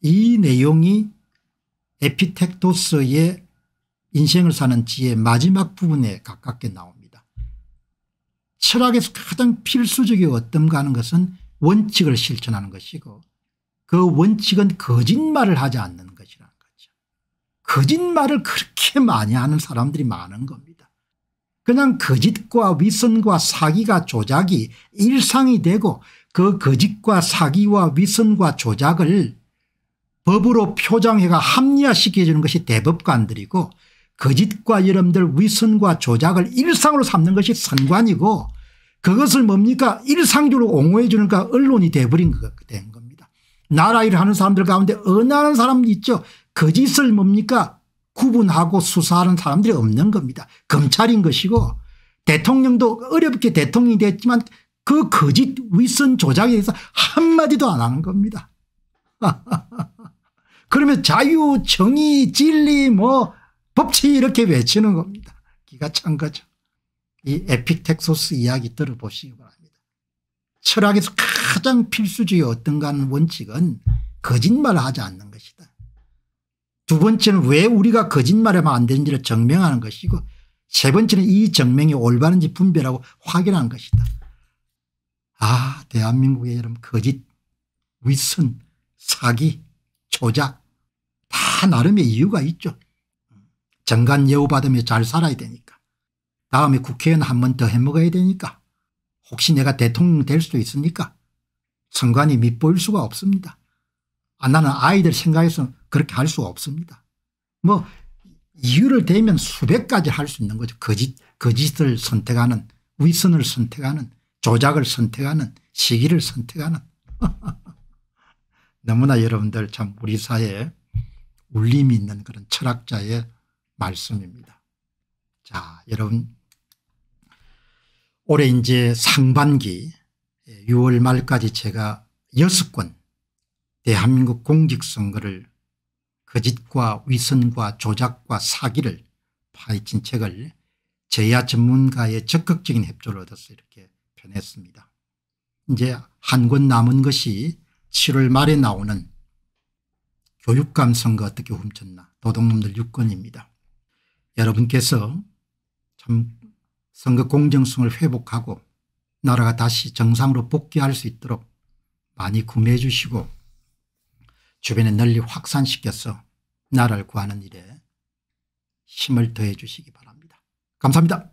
Speaker 1: 이 내용이 에피텍토스의 인생을 사는 지의 마지막 부분에 가깝게 나옵니다. 철학에서 가장 필수적이고 어떤가 하는 것은 원칙을 실천하는 것이고 그 원칙은 거짓말을 하지 않는 것이라는 거죠. 거짓말을 그렇게 많이 하는 사람들이 많은 겁니다. 그냥 거짓과 위선과 사기가 조작이 일상이 되고 그 거짓과 사기와 위선과 조작을 법으로 표장해가 합리화시켜주는 것이 대법관들이고 거짓과 여러분들 위선과 조작을 일상으로 삼는 것이 선관이고 그것을 뭡니까 일상적으로 옹호해 주는 가 언론이 돼버린 된 겁니다. 나라 일을 하는 사람들 가운데 은하는사람도 있죠. 거짓을 뭡니까 구분하고 수사하는 사람들이 없는 겁니다. 검찰인 것이고 대통령도 어렵게 대통령이 됐지만 그 거짓 윗선 조작에 대해서 한마디도 안 하는 겁니다. [laughs] 그러면 자유, 정의, 진리, 뭐 법치 이렇게 외치는 겁니다. 기가 찬 거죠. 이 에픽텍소스 이야기 들어보시기 바랍니다. 철학에서 가장 필수주의 어떤가 하는 원칙은 거짓말을 하지 않는 것이다. 두 번째는 왜 우리가 거짓말하면 안 되는지를 증명하는 것이고 세 번째는 이 증명이 올바른지 분별하고 확인하는 것이다. 아 대한민국의 여러분 거짓 위선 사기 조작 다 나름의 이유가 있죠. 정관 예우받으며 잘 살아야 되니까 다음에 국회의원 한 번 더 해먹어야 되니까 혹시 내가 대통령 될 수도 있으니까 선관이 밑보일 수가 없습니다. 아, 나는 아이들 생각해서 그렇게 할 수가 없습니다. 뭐 이유를 대면 수백 가지 할 수 있는 거죠. 거짓, 거짓을 선택하는 위선을 선택하는 조작을 선택하는 시기를 선택하는 [laughs] 너무나 여러분들 참 우리 사회에 울림이 있는 그런 철학자의 말씀입니다. 자 여러분 올해 이제 상반기 6월 예, 말까지 제가 6권 대한민국 공직선거를 거짓과 위선과 조작과 사기를 파헤친 책을 제야 전문가의 적극적인 협조를 얻어서 이렇게 변했습니다. 이제 한 권 남은 것이 7월 말에 나오는 교육감 선거 어떻게 훔쳤나 도둑놈들 6권입니다. 여러분께서 참 선거 공정성을 회복하고 나라가 다시 정상으로 복귀할 수 있도록 많이 구매해 주시고 주변에 널리 확산시켜서 나라를 구하는 일에 힘을 더해 주시기 바랍니다. 감사합니다.